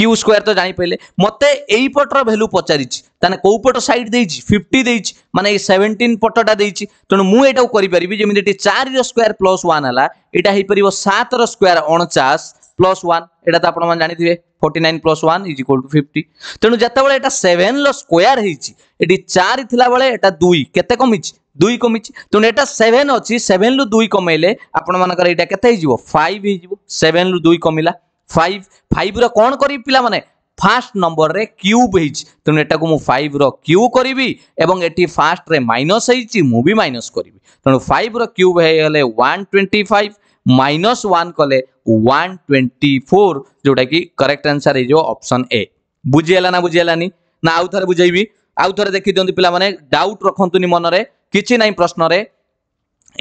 କ୍ୟୁ ସ୍କୋୟାର ତ ଜାଣିପାରିଲେ ମୋତେ ଏଇ ପଟର ଭ୍ୟାଲୁ ପଚାରିଛି ତାହେଲେ କେଉଁ ପଟ ସାଇଡ୍ ଦେଇଛି ଫିଫ୍ଟି ଦେଇଛି ମାନେ ଏଇ ସେଭେଣ୍ଟିନ୍ ପଟଟା ଦେଇଛି ତେଣୁ ମୁଁ ଏଇଟାକୁ କରିପାରିବି ଯେମିତି ଏଠି ଚାରିର ସ୍କୋୟାର ପ୍ଲସ୍ ୱାନ୍ ହେଲା ଏଇଟା ହେଇପାରିବ ସାତର ସ୍କୋୟାର ଅଣଚାଶ ପ୍ଲସ୍ ୱାନ୍ ଏଇଟା ତ ଆପଣମାନେ ଜାଣିଥିବେ forty nine plus one is equal to fifty ତେଣୁ ଯେତେବେଳେ ଏଇଟା ସେଭେନ୍ର ସ୍କୋୟାର ହେଇଛି ଏଠି ଚାରି ଥିଲାବେଳେ ଏଇଟା ଦୁଇ କେତେ କମିଛି দুই কমিছি তেমন এটা সেভেন অছি সেভেন রু দুই কমাইলে আপনার এইটা কেতে হয়ে ফাইভ হয়ে সেভেন রু দুই কমিলা ফাইভ ফাইভ র কোণ করি পিলা মানে ফার্স্ট নম্বরের কিউব হয়েছি তেমন এটা মু ফাইভ র কিউ করবি এবং এটি ফার্স্টরে মাইনস হয়েছি মু বি মাইনস করবি তেমন ফাইভ র কিউব হয়ে গেলে one twenty five minus one কলে ওয়ান টোয়েন্টি ফোর যেটা কি করেক্ট আনসার হয়ে যাব অপশন এ বুঝিগলা না বুঝিগলানি না আউ থরে বুঝাইবি আউ থরে দেখি দিও পিলা মানে ডাউট রখতুনি মনরে କିଛି ନାହିଁ ପ୍ରଶ୍ନରେ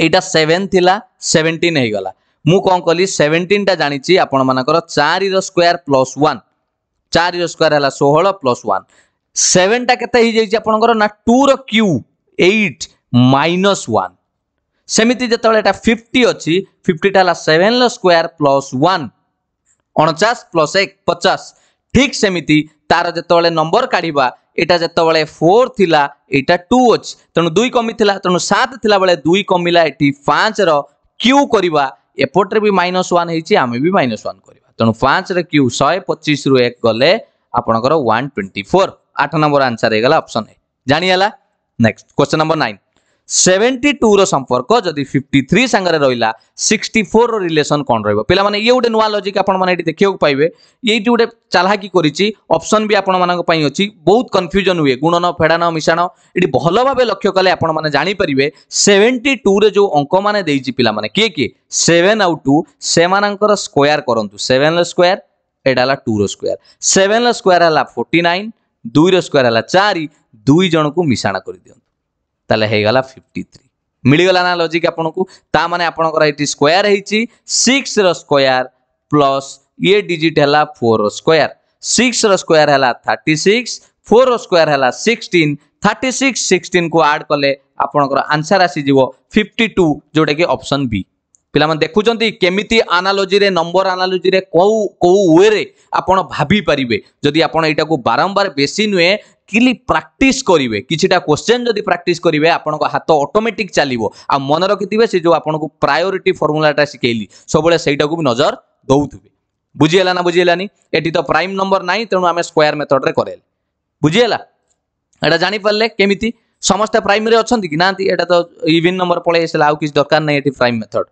ଏଇଟା ସେଭେନ୍ ଥିଲା ସେଭେଣ୍ଟିନ୍ ହେଇଗଲା ମୁଁ କ'ଣ କଲି ସେଭେଣ୍ଟିନ୍ଟା ଜାଣିଛି ଆପଣମାନଙ୍କର ଚାରିର ସ୍କୋୟାର ପ୍ଲସ୍ ୱାନ୍ ଚାରିର ସ୍କୋୟାର ହେଲା ଷୋହଳ ପ୍ଲସ୍ ୱାନ୍ ସେଭେନ୍ଟା କେତେ ହେଇଯାଇଛି ଆପଣଙ୍କର ନା ଟୁର କ୍ୟୁ ଏଇଟ୍ ମାଇନସ୍ ୱାନ୍ ସେମିତି ଯେତେବେଳେ ଏଇଟା ଫିଫ୍ଟି ଅଛି ଫିଫ୍ଟିଟା ହେଲା ସେଭେନ୍ର ସ୍କୋୟାର ପ୍ଲସ୍ ୱାନ୍ ଅଣଚାଶ ପ୍ଲସ୍ ଏକ ପଚାଶ ঠিক ସେମିତି ତାର ଯେତେବେଳେ ନମ୍ବର କାଢ଼ିବା ଏଇଟା ଯେତେବେଳେ ଫୋର୍ ଥିଲା ଏଇଟା ଟୁ ଅଛି ତେଣୁ ଦୁଇ କମିଥିଲା ତେଣୁ ସାତ ଥିଲାବେଳେ ଦୁଇ କମିଲା ଏଠି ପାଞ୍ଚର କ୍ୟୁ କରିବା ଏପଟରେ ବି ମାଇନସ୍ ୱାନ୍ ହେଇଛି ଆମେ ବି ମାଇନସ୍ ୱାନ୍ କରିବା ତେଣୁ ପାଞ୍ଚରେ କ୍ୟୁ ଶହେ ପଚିଶରୁ ଏକ ଗଲେ ଆପଣଙ୍କର ୱାନ୍ ଟ୍ୱେଣ୍ଟି ଫୋର୍ ଆଠ ନମ୍ବର ଆନ୍ସର୍ ହେଇଗଲା ଅପସନ୍ ଏ ଜାଣିଗଲା next question number nine seventy টুর সম্পর্ক যদি ফিফটি থ্রি সাংরে রহলা সিক্সটি ফোর্র রিলেসন কম রহব পিলা মানে ইয়ে গোটে নূয়া লজিক আপনার এটি দেখা পাইবে এইটি গোটে চালাকি করেছি অপসন বি আপনার অছি বহুত কনফ্যুজন হুয়ে গুণন ফেড়ান মিশাণ এটি ভালোভাবে লক্ষ্য কলে আপনার জাঁপারে সেভেন্টি টুরে যে অঙ্ক মানে দিয়েছি পিলা মানে কি কি সেভেন আউ টু সে স্কোয়ার করতু সেভেন স্কোয়ার এটা হল টুর স্কোয়ার সেভেন স্কোয়ার হল ফোর্টি নাইন দুইর স্কোয়ার হল চারি দুই জনক মিশাণ করে দিও ତାହେଲେ ହେଇଗଲା ଫିଫ୍ଟି ଥ୍ରୀ ମିଳିଗଲା ନା ଲଜିକ୍ ଆପଣଙ୍କୁ ତା ମାନେ ଆପଣଙ୍କର ଏଠି ସ୍କୋୟାର ହେଇଛି ସିକ୍ସର ସ୍କୋୟାର ପ୍ଲସ୍ ଇଏ ଡିଜିଟ୍ ହେଲା ଫୋର୍ର ସ୍କୋୟାର ସିକ୍ସର ସ୍କୋୟାର ହେଲା ଥାର୍ଟି ସିକ୍ସ ଫୋର୍ର ସ୍କୋୟାର ହେଲା ସିକ୍ସଟିନ୍ ଥାର୍ଟି ସିକ୍ସ ସିକ୍ସଟିନ୍କୁ ଆଡ଼୍ କଲେ ଆପଣଙ୍କର ଆନ୍ସର୍ ଆସିଯିବ ଫିଫ୍ଟି ଟୁ ଯେଉଁଟାକି ଅପସନ୍ ବି ପିଲାମାନେ ଦେଖୁଛନ୍ତି କେମିତି ଆନାଲୋଜିରେ ନମ୍ବର ଆନାଲୋଜିରେ କେଉଁ କେଉଁ ୱେରେ ଆପଣ ଭାବିପାରିବେ ଯଦି ଆପଣ ଏଇଟାକୁ ବାରମ୍ବାର ବେଶୀ ନୁହେଁ ଡେଲି ପ୍ରାକ୍ଟିସ୍ କରିବେ କିଛିଟା କୋଶ୍ଚେନ୍ ଯଦି ପ୍ରାକ୍ଟିସ୍ କରିବେ ଆପଣଙ୍କ ହାତ ଅଟୋମେଟିକ୍ ଚାଲିବ ଆଉ ମନେ ରଖିଥିବେ ସେ ଯେଉଁ ଆପଣଙ୍କୁ ପ୍ରାୟୋରିଟି ଫର୍ମୁଲାଟା ଶିଖେଇଲି ସବୁବେଳେ ସେଇଟାକୁ ବି ନଜର ଦେଉଥିବେ ବୁଝିହେଲା ନା ବୁଝିହେଲାନି ଏଠି ତ ପ୍ରାଇମ୍ ନମ୍ବର ନାହିଁ ତେଣୁ ଆମେ ସ୍କୋୟାର ମେଥଡ଼ରେ କରେଇଲେ ବୁଝିହେଲା ଏଇଟା ଜାଣିପାରିଲେ କେମିତି ସମସ୍ତେ ପ୍ରାଇମ୍ରେ ଅଛନ୍ତି କି ନାହାନ୍ତି ଏଇଟା ତ ଇଭିନ୍ ନମ୍ବର ପଳେଇ ଆସିଲା ଆଉ କିଛି ଦରକାର ନାହିଁ ଏଠି ପ୍ରାଇମ୍ ମେଥଡ଼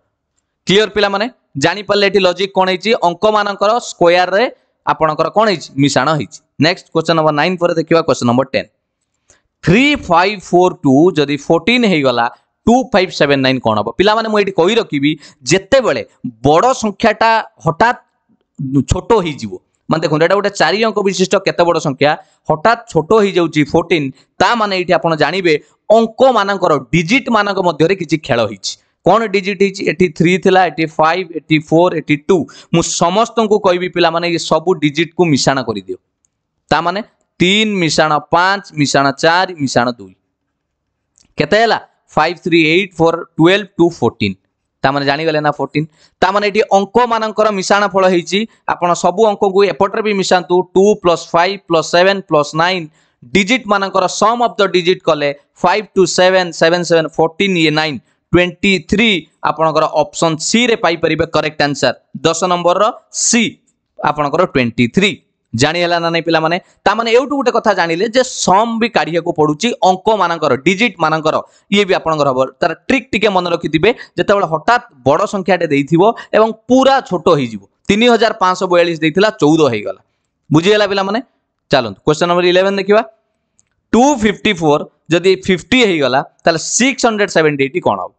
କ୍ଲିଅର ପିଲାମାନେ ଜାଣିପାରିଲେ ଏଠି ଲଜିକ୍ କ'ଣ ହେଇଛି ଅଙ୍କମାନଙ୍କର ସ୍କୋୟାରରେ ଆପଣଙ୍କର କ'ଣ ହେଇଛି ମିଶାଣ ହେଇଛି নেক্সট কোশ্চেন নম্বর নাইন পরে দেখা question number ten three five four two যদি ফোর্টিন হয়েগলা টু ফাইভ সেভেন নাইন কম হব পিলামানে মু এটি কই রকিবি যেতবে বড় সংখ্যাটা হঠাৎ ছোট হয়েযিব মানে দেখুন এটা গোটে চারি অঙ্ক বিশিষ্ট কেতে বড় সংখ্যা হঠাৎ ছোট হয়ে যাচ্ছি ফোর্টিন তা মানে এটি আপনার জাঁবে অঙ্ক মানকর ডিজিট মানক মধ্যে কিছু খেল হয়েছে কোন ডিজিট হয়েছে এটি থ্রি লা এটি ফাইভ এটি ফোর এটি টু মু সমস্ত কবি পিলা মানে সবু ডিজিট কু মিশাণ করে দিও ତା ମାନେ ତିନ ମିଶାଣ ପାଞ୍ଚ ମିଶାଣ ଚାରି ମିଶାଣ ଦୁଇ କେତେ ହେଲା five three eight four twelve two fourteen ତା ମାନେ ଜାଣିଗଲେ ନା ଫୋର୍ଟିନ୍ ତା ମାନେ ଏଠି ଅଙ୍କମାନଙ୍କର ମିଶାଣ ଫଳ ହେଇଛି ଆପଣ ସବୁ ଅଙ୍କକୁ ଏପଟରେ ବି ମିଶାନ୍ତୁ two plus five plus seven plus nine digit ମାନଙ୍କର ସମ୍ ଅଫ୍ ଦ ଡିଜିଟ୍ କଲେ five two seven seven seven fourteen ଇଏ ନାଇନ୍ ଟ୍ୱେଣ୍ଟି ଥ୍ରୀ ଆପଣଙ୍କର ଅପସନ୍ ସିରେ ପାଇପାରିବେ କରେକ୍ଟ ଆନ୍ସର ଦଶ ନମ୍ବରର ସି ଆପଣଙ୍କର ଟ୍ୱେଣ୍ଟି ଥ୍ରୀ জানিହେଲା ନା ନାହିଁ ପିଲାମାନେ ତା ମାନେ ଏଇଠୁ ଗୋଟେ କଥା ଜାଣିଲେ ଯେ ସମ୍ ବି କାଢ଼ିବାକୁ ପଡ଼ୁଛି ଅଙ୍କ ମାନଙ୍କର ଡିଜିଟ୍ ମାନଙ୍କର ଇଏ ବି ଆପଣଙ୍କର ହବ ତାର ଟ୍ରିକ୍ ଟିକେ ମନେ ରଖିଥିବେ ଯେତେବେଳେ ହଠାତ୍ ବଡ଼ ସଂଖ୍ୟାଟେ ଦେଇଥିବ ଏବଂ ପୁରା ଛୋଟ ହେଇଯିବ ତିନି ହଜାର ପାଞ୍ଚଶହ ବୟାଳିଶ ଦେଇଥିଲା ଚଉଦ ହେଇଗଲା ବୁଝିଗଲା ପିଲାମାନେ ଚାଲନ୍ତୁ କ୍ୱେଶ୍ଚନ୍ ନମ୍ବର ଇଲେଭେନ୍ ଦେଖିବା ଟୁ ଫିଫ୍ଟି ଫୋର୍ ଯଦି ଫିଫ୍ଟି ହେଇଗଲା ତାହେଲେ ସିକ୍ସ ହଣ୍ଡ୍ରେଡ଼ ସେଭେଣ୍ଟି ଏଇଟ୍ କ'ଣ ହେବ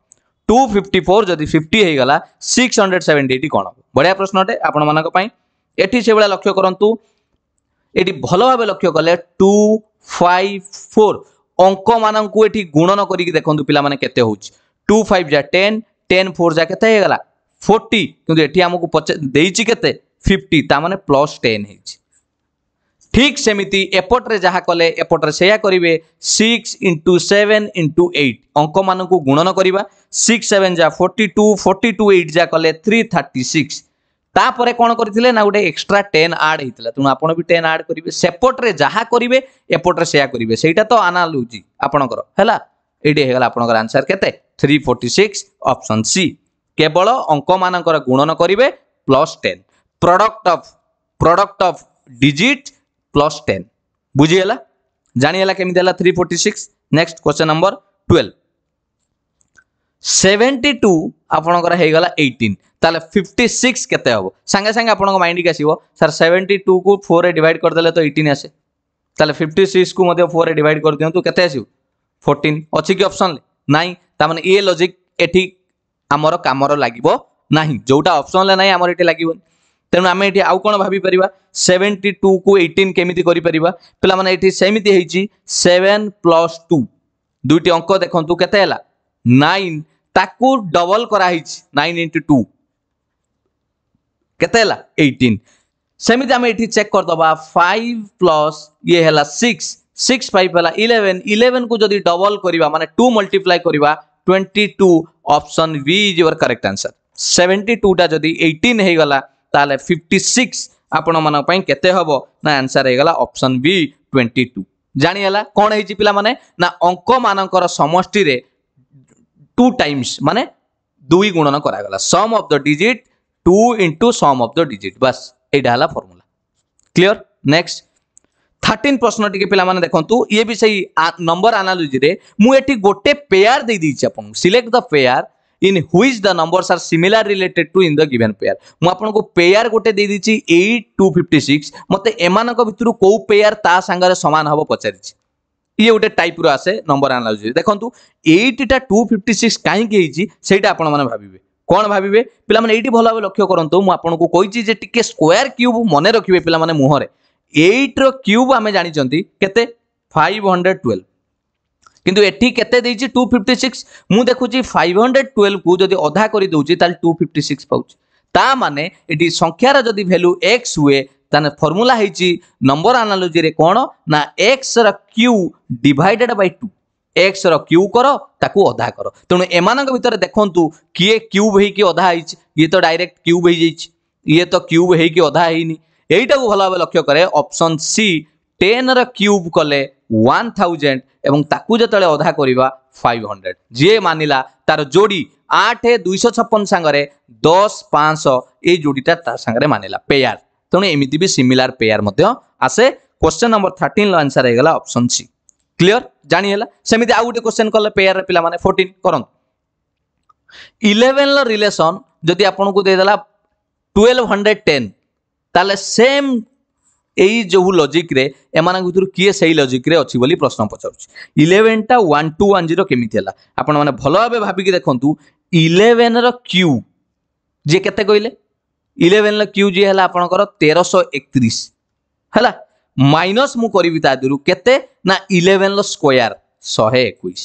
ଟୁ ଫିଫ୍ଟି ଫୋର୍ ଯଦି ଫିଫ୍ଟି ହେଇଗଲା ସିକ୍ସ ହଣ୍ଡ୍ରେଡ଼ ସେଭେଣ୍ଟି ଏଇଟ୍ କ'ଣ ହେବ ବଢ଼ିଆ ପ୍ରଶ୍ନଟେ ଆପଣମାନଙ୍କ ପାଇଁ ଏଠି ସେଭଳିଆ ଲକ୍ଷ୍ୟ କରନ୍ତୁ এটি ভালোভাবে লক্ষ্য কলে টু ফাইভ ফোর অঙ্ক মানুষ এটি গুণন করি দেখুন পিলা মানে কেতে হচ্ছে টু ফাইভ যা টেন টেন ফোর যা কেতে হয়ে গেল ফোর্টি কিন্তু এটি আমি দিয়েছি কেতে ফিফটি তা মানে প্লস টেন হয়েছে ঠিক সেমিতি এপটরে যা কলে এপটরে সেয়া করবে six into seven into eight অঙ্ক মানুষ গুণন করা সিক্স সেভেন যা forty two forty two eight যা কলে থ্রি থার্টি সিক্স তাপরে কোণ করে না গোটে এক্সট্রা টেন আড হয়েছিল তেমন আপনার বি টেন আড করবে সেপটরে যা করবে এপটরে সেয়া করবে সেইটা তো আনালোজি আপনার হল এইটি হয়ে গেল আপনার আনসার কেতে three forty six option C কেবল অঙ্ক মানকর গুণন করবে plus ten product of product of digit plus ten বুঝিগলা জাঁগলা কেমি হল three forty six next question number twelve seventy two आपणकर होगा एट्टन तेल फिफ्टी सिक्स केते हे सांगे सांगे आप माइंड के आसो सर सेवेन्टी टू को फोर डिवाइड करदे तो एट्टन आसे तेल फिफ्टी सिक्स को फोर डिवाइड कर दिखाँ के फोर्टन अच्छी कि अप्सन ना तो ये लजिक ये आमर कम लगे ना जोटा अप्सन ना आम ये लगे तेणु आम ये आउ कौन भाविपर सेवेन्टी टू को एट्टन केमी कर पे ये सेमती है सेवेन प्लस टू दुईट अंक देखूँ के नाइन ताकु डबल कराई नाइन इंटु टू केटीन सेमती आम ये चेक करदे फाइव प्लस ये है सिक्स सिक्स फाइव है इलेवेन इलेवेन को जदि डबल करवा मान टू मल्टीप्लाई करवा twenty two option B is your correct answer seventy टा जदि एटीन होगा तेल फिफ्टी सिक्स आपण मैं केव ना आंसर होगा अपसन वि ट्वेंटी टू जाणीगला कौन है ना अंक मानक समष्टि में টু টাইমস মানে দুই গুণন କରାଗଲା sum of the digit two into sum of the digit ବାସ୍ ଏଇଟା ହେଲା ଫର୍ମୁଲା କ୍ଲିଅର ନେକ୍ସଟ থার্টিন প্রশ্নটিকে পিলামানে দেখন্তু ইয়ে বি সেই নম্বর আনালোজিরে মু এটি গোটে পেয়ার দেই দিছি আপন select the pair in which the numbers are similar related to in the given pair মু আপনকু পেয়ার গোটে দেই দিছি 8256 মতে এমানক ভিতরু কোউ পেয়ার তা সাঙ্গরে সমান হবো পচারিছি ଇଏ ଗୋଟେ ଟାଇପ୍ର ଆସେ ନମ୍ବର ଆନାଲିସିସ୍ ଦେଖନ୍ତୁ ଏଇଟିଟା ଟୁ ଫିଫ୍ଟି ସିକ୍ସ କାହିଁକି ହେଇଛି ସେଇଟା ଆପଣମାନେ ଭାବିବେ କ'ଣ ଭାବିବେ ପିଲାମାନେ ଏଇଠି ଭଲ ଭାବେ ଲକ୍ଷ୍ୟ କରନ୍ତୁ ମୁଁ ଆପଣଙ୍କୁ କହିଛି ଯେ ଟିକେ ସ୍କୋୟାର କ୍ୟୁବ୍ ମନେ ରଖିବେ ପିଲାମାନେ ମୁହଁରେ ଏଇଟ୍ର କ୍ୟୁବ୍ ଆମେ ଜାଣିଛନ୍ତି କେତେ ଫାଇଭ୍ ହଣ୍ଡ୍ରେଡ଼ ଟୁଏଲ୍ଭ কিন্তু এটি কেতে দিয়েছি টু ফিফটি সিক্স মু দেখুছি ফাইভ হন্ড্রেড টুয়েলভ কু যদি অধা করে দেছি তাহলে টু ফিফটি সিক্স পাচ্ছি তা মানে এটি সংখ্যার যদি ভ্যালু এক্স হুয়ে ତାହେଲେ ଫର୍ମୁଲା ହେଇଛି ନମ୍ବର ଆନାଲୋଜିରେ କ'ଣ ନା ଏକ୍ସର କ୍ୟୁ ଡିଭାଇଡେଡ୍ ବାଇ ଟୁ ଏକ୍ସର କ୍ୟୁ କର ତାକୁ ଅଧା କର ତେଣୁ ଏମାନଙ୍କ ଭିତରେ ଦେଖନ୍ତୁ କିଏ କ୍ୟୁବ୍ ହେଇକି ଅଧା ହେଇଛି ଇଏ ତ ଡାଇରେକ୍ଟ କ୍ୟୁବ୍ ହେଇଯାଇଛି ଇଏ ତ କ୍ୟୁବ୍ ହେଇକି ଅଧା ହେଇନି ଏଇଟାକୁ ଭଲ ଭାବେ ଲକ୍ଷ୍ୟ କରେ ଅପସନ୍ ସି ଟେନ୍ର କ୍ୟୁବ୍ କଲେ ୱାନ୍ ଥାଉଜେଣ୍ଡ ଏବଂ ତାକୁ ଯେତେବେଳେ ଅଧା କରିବା ଫାଇଭ୍ ହଣ୍ଡ୍ରେଡ଼ ଯିଏ ମାନିଲା ତାର ଯୋଡ଼ି ଆଠ ଦୁଇଶହ ଛପନ ସାଙ୍ଗରେ ଦଶ ପାଞ୍ଚଶହ ଏଇ ଯୋଡ଼ିଟା ତା ସାଙ୍ଗରେ ମାନିଲା ପେୟାର ତେଣୁ ଏମିତି ବି ସିମିଲାର ପେୟାର ମଧ୍ୟ ଆସେ କ୍ୱେଶ୍ଚନ୍ ନମ୍ବର ଥାର୍ଟିନ୍ର ଆନ୍ସର୍ ହେଇଗଲା ଅପସନ୍ ସି କ୍ଲିଅର ଜାଣିହେଲା ସେମିତି ଆଉ ଗୋଟେ କ୍ୱେଶ୍ଚନ୍ କଲେ ପେୟାରରେ ପିଲାମାନେ ଫୋର୍ଟିନ୍ କରନ୍ତୁ ଇଲେଭେନ୍ର ରିଲେସନ୍ ଯଦି ଆପଣଙ୍କୁ ଦେଇଦେଲା ଟୁଏଲ୍ଭ ହଣ୍ଡ୍ରେଡ଼ ଟେନ୍ ତାହେଲେ ସେମ୍ ଏଇ ଯେଉଁ ଲଜିକ୍ରେ ଏମାନଙ୍କ ଭିତରୁ କିଏ ସେଇ ଲଜିକ୍ରେ ଅଛି ବୋଲି ପ୍ରଶ୍ନ ପଚାରୁଛି ଇଲେଭେନ୍ଟା ୱାନ୍ ଟୁ ୱାନ୍ ଜିରୋ କେମିତି ହେଲା ଆପଣମାନେ ଭଲ ଭାବେ ଭାବିକି ଦେଖନ୍ତୁ ଇଲେଭେନ୍ର କ୍ୟୁ ଯିଏ କେତେ କହିଲେ ଇଲେଭେନ୍ର କ୍ୟୁ ଜି ହେଲା ଆପଣଙ୍କର ତେରଶହ ଏକତିରିଶ ହେଲା ମାଇନସ୍ ମୁଁ କରିବି ତା ଦେହରୁ କେତେ ନା ଇଲେଭେନ୍ର ସ୍କୋୟାର ଶହେ ଏକୋଇଶ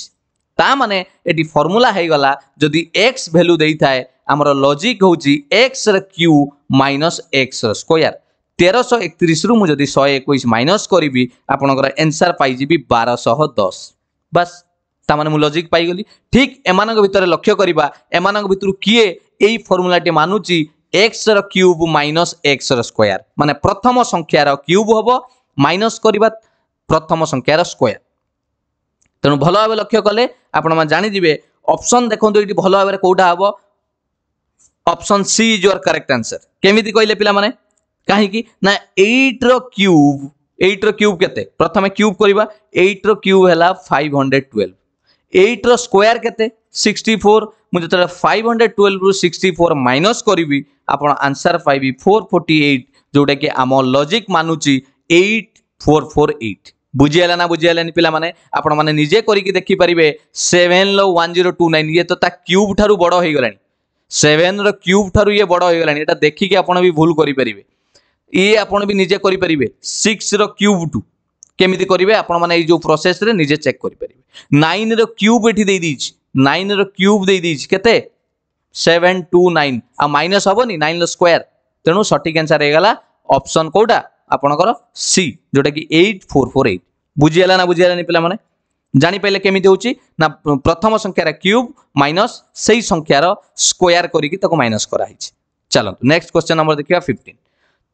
ତା ମାନେ ଏଠି ଫର୍ମୁଲା ହେଇଗଲା ଯଦି ଏକ୍ସ ଭ୍ୟାଲ୍ୟୁ ଦେଇଥାଏ ଆମର ଲଜିକ୍ ହେଉଛି ଏକ୍ସର କ୍ୟୁ ମାଇନସ୍ ଏକ୍ସର ସ୍କୋୟାର ତେରଶହ ଏକତିରିଶରୁ ମୁଁ ଯଦି ଶହେ ଏକୋଇଶ ମାଇନସ୍ କରିବି ଆପଣଙ୍କର ଏନ୍ସାର ପାଇଯିବି ବାରଶହ ଦଶ ବାସ୍ ତାମାନେ ମୁଁ ଲଜିକ୍ ପାଇଗଲି ଠିକ୍ ଏମାନଙ୍କ ଭିତରେ ଲକ୍ଷ୍ୟ କରିବା ଏମାନଙ୍କ ଭିତରୁ କିଏ ଏଇ ଫର୍ମୁଲାଟି ମାନୁଛି এক্সর ক্যুব মাইনস এক্সর স্কোয়ার মানে প্রথম সংখ্যার ক্যুব হব মাইনস করা প্রথম সংখ্যার স্কোয়ার তেমন ভালো ভাবে লক্ষ্য কলে আপনার জাঁথিবে অপশন দেখুন এটি ভালো ভাবে কোটা হব option C is your correct answer কেমিতি কহিলেন পিলা মানে কী না এইট্র ক্যুব এইট্র ক্যুব কেতে প্রথমে ক্যুব করা এইট্র ক্যুব হল ফাইভ হন্ড্রেড টুয়েলভ এইট্র স্কোয়ার কেতে সিক্সটি ফোর ମୁଁ ଯେତେବେଳେ ଫାଇଭ୍ ହଣ୍ଡ୍ରେଡ୍ ଟୁଏଲ୍ଭରୁ ସିକ୍ସଟି ଫୋର୍ ମାଇନସ୍ କରିବି ଆପଣ ଆନ୍ସର୍ ପାଇବି ଫୋର୍ ଫୋର୍ଟି ଏଇଟ୍ ଯେଉଁଟାକି ଆମ ଲଜିକ୍ ମାନୁଛି ଏଇଟ୍ ଫୋର୍ ଫୋର୍ ଏଇଟ୍ ବୁଝିହେଲା ନା ବୁଝିହେଲାନି ପିଲାମାନେ ଆପଣମାନେ ନିଜେ କରିକି ଦେଖିପାରିବେ ସେଭେନ୍ର ୱାନ୍ ଜିରୋ ଟୁ ନାଇନ୍ ଇଏ ତ ତା କ୍ୟୁବ୍ ଠାରୁ ବଡ଼ ହେଇଗଲାଣି ସେଭେନ୍ର କ୍ୟୁବ୍ ଠାରୁ ଇଏ ବଡ଼ ହେଇଗଲାଣି ଏଇଟା ଦେଖିକି ଆପଣ ବି ଭୁଲ କରିପାରିବେ ଇଏ ଆପଣ ବି ନିଜେ କରିପାରିବେ ସିକ୍ସର କ୍ୟୁବ୍ ଟୁ କେମିତି କରିବେ ଆପଣମାନେ ଏଇ ଯେଉଁ ପ୍ରୋସେସ୍ରେ ନିଜେ ଚେକ୍ କରିପାରିବେ ନାଇନ୍ର କ୍ୟୁବ୍ ଏଠି ଦେଇଦେଇଛି નાઇનର କ୍ୟୁବ୍ ଦେଇଦେଇଛି କେତେ ସେଭେନ୍ ଟୁ ନାଇନ୍ ଆଉ ମାଇନସ୍ ହେବନି ନାଇନ୍ର ସ୍କୋୟାର ତେଣୁ ସଠିକ୍ ଆନ୍ସର୍ ହେଇଗଲା ଅପସନ୍ କେଉଁଟା ଆପଣଙ୍କର ସି ଯେଉଁଟାକି ଏଇଟ୍ ଫୋର୍ ଫୋର୍ ଏଇଟ୍ ବୁଝିହେଲା ନା ବୁଝିହେଲାନି ପିଲାମାନେ ଜାଣିପାରିଲେ କେମିତି ହେଉଛି ନା ପ୍ରଥମ ସଂଖ୍ୟାର କ୍ୟୁବ୍ ମାଇନସ୍ ସେଇ ସଂଖ୍ୟାର ସ୍କୋୟାର କରିକି ତାକୁ ମାଇନସ୍ କରାହେଇଛି ଚାଲନ୍ତୁ ନେକ୍ସଟ କ୍ୱେଶ୍ଚନ୍ ଆମର ଦେଖିବା ଫିଫ୍ଟିନ୍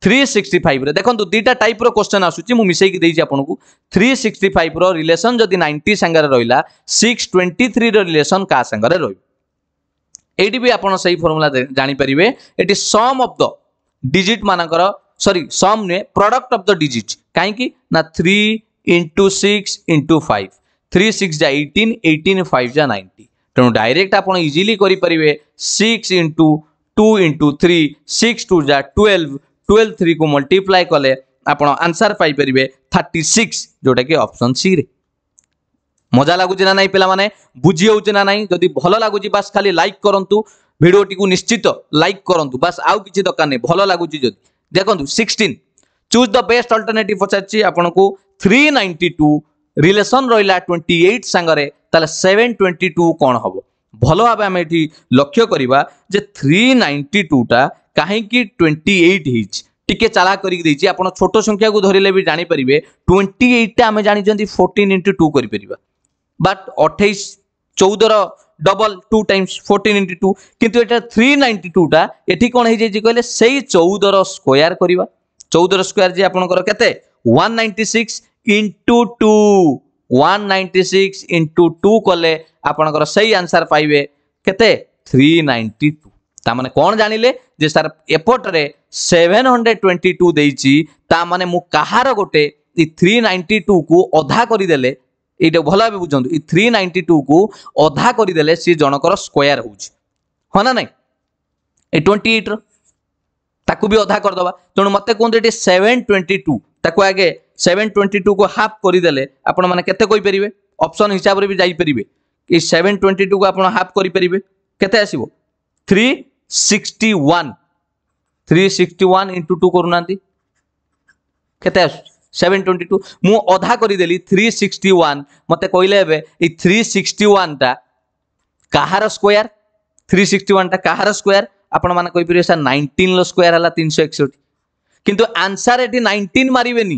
थ्री सिक्सटी फाइव देखो दुईटा टाइप्र क्वेश्चन आसूँ मुझे आपको थ्री सिक्सटी फाइव रिलेसन जदि नाइंटी सांगे रहा सिक्स ट्वेंटी थ्री रिलेसन क्या सागर रही भी आप फर्मूला जापर ये सम अफ द डिजिट मानक सरी सम नुहे प्रडक्ट अफ द डिजिट कहीं three into six into five three six जा एटीन एटीन फाइव जा नाइंटी तेणु डायरेक्ट आप इजिली करेंगे six into two into three six two जा ट्वेल्व টুয়েলভ থ্রিକୁ ମଲ୍ଟିପ୍ଲାଏ କଲେ ଆପଣ ଆନ୍ସର୍ ପାଇପାରିବେ ଥାର୍ଟି ସିକ୍ସ ଯେଉଁଟାକି ଅପସନ୍ ସିରେ ମଜା ଲାଗୁଛି ନା ନାହିଁ ପିଲାମାନେ ବୁଝି ହେଉଛି ନା ନାହିଁ ଯଦି ଭଲ ଲାଗୁଛି ବାସ୍ ଖାଲି ଲାଇକ୍ କରନ୍ତୁ ଭିଡ଼ିଓଟିକୁ ନିଶ୍ଚିତ ଲାଇକ୍ କରନ୍ତୁ ବାସ୍ ଆଉ କିଛି ଦରକାର ନାହିଁ ଭଲ ଲାଗୁଛି ଯଦି ଦେଖନ୍ତୁ sixteen choose the best alternative ପଚାରିଛି ଆପଣଙ୍କୁ ଥ୍ରୀ ନାଇଣ୍ଟି ଟୁ ରିଲେସନ୍ ରହିଲା ଟ୍ୱେଣ୍ଟି ଏଇଟ୍ ସାଙ୍ଗରେ ତାହେଲେ ସେଭେନ୍ ଟ୍ୱେଣ୍ଟି ଟୁ କ'ଣ ହେବ ଭଲ ଭାବେ ଆମେ ଏଠି ଲକ୍ଷ୍ୟ କରିବା ଯେ ଥ୍ରୀ ନାଇଣ୍ଟି ଟୁଟା କାହିଁକି ଟ୍ୱେଣ୍ଟି ଏଇଟ୍ ହେଇଛି টিকে চালাক করিকি দিয়েছি আপনার ছোট সংখ্যাকে ধরলে বি জাঁপারে টোয়েন্টি এইটটা আমি জাঁচান ফোর্টিন ইন্টু টু করে বাট অঠেইশ চৌদর double two times fourteen into two কিন্তু এটা থ্রি নাইন্টি টুটা এটি কোণ হয়ে যাই কে সেই চৌদর স্কোয়ার করা চৌদর স্কোয়ার যে আপনার কেতে one ninety six into two one ninety six into two কলে আপনার সেই আনসার পাইবে কেতে থ্রি নাইনটি টু ତାମାନେ କ'ଣ ଜାଣିଲେ ଯେ ସାର୍ ଏପଟରେ ସେଭେନ୍ ହଣ୍ଡ୍ରେଡ଼ ଟ୍ୱେଣ୍ଟି ଟୁ ଦେଇଛି ତାମାନେ ମୁଁ କାହାର ଗୋଟେ ଏଇ ଥ୍ରୀ ନାଇଣ୍ଟି ଟୁକୁ ଅଧା କରିଦେଲେ ଏଇଟା ଭଲ ଭାବେ ବୁଝନ୍ତୁ ଏଇ ଥ୍ରୀ ନାଇଣ୍ଟି ଟୁକୁ ଅଧା କରିଦେଲେ ସିଏ ଜଣଙ୍କର ସ୍କୋୟାର ହେଉଛି ହଁ ନା ନାଇଁ ଏଇ ଟ୍ୱେଣ୍ଟି ଏଇଟ୍ର ତାକୁ ବି ଅଧା କରିଦେବା ତେଣୁ ମୋତେ କୁହନ୍ତୁ ଏଠି ସେଭେନ୍ ଟ୍ୱେଣ୍ଟି ଟୁ ତାକୁ ଆଗେ ସେଭେନ୍ ଟ୍ୱେଣ୍ଟି ଟୁକୁ ହାଫ୍ କରିଦେଲେ ଆପଣମାନେ କେତେ କହିପାରିବେ ଅପସନ୍ ହିସାବରେ ବି ଯାଇପାରିବେ ଏଇ ସେଭେନ୍ ଟ୍ୱେଣ୍ଟି ଟୁକୁ ଆପଣ ହାଫ୍ କରିପାରିବେ କେତେ ଆସିବ three sixty one three sixty one into two କରୁନାହାନ୍ତି କେତେ ଆସୁଛି ସେଭେନ୍ ଟ୍ୱେଣ୍ଟି ଟୁ ମୁଁ ଅଧା କରିଦେଲି ଥ୍ରୀ ସିକ୍ସଟି ୱାନ୍ ମୋତେ କହିଲେ ଏବେ ଏଇ ଥ୍ରୀ ସିକ୍ସଟି ୱାନ୍ଟା କାହାର ସ୍କୋୟାର ଥ୍ରୀ ସିକ୍ସଟି ୱାନ୍ଟା କାହାର ସ୍କୋୟାର ଆପଣମାନେ କହିପାରିବେ ସାର୍ ନାଇଣ୍ଟିନ୍ର ସ୍କୋୟାର ହେଲା ତିନିଶହ ଏକଷଠି କିନ୍ତୁ ଆନ୍ସର୍ ଏଠି ନାଇଣ୍ଟିନ୍ ମାରିବେନି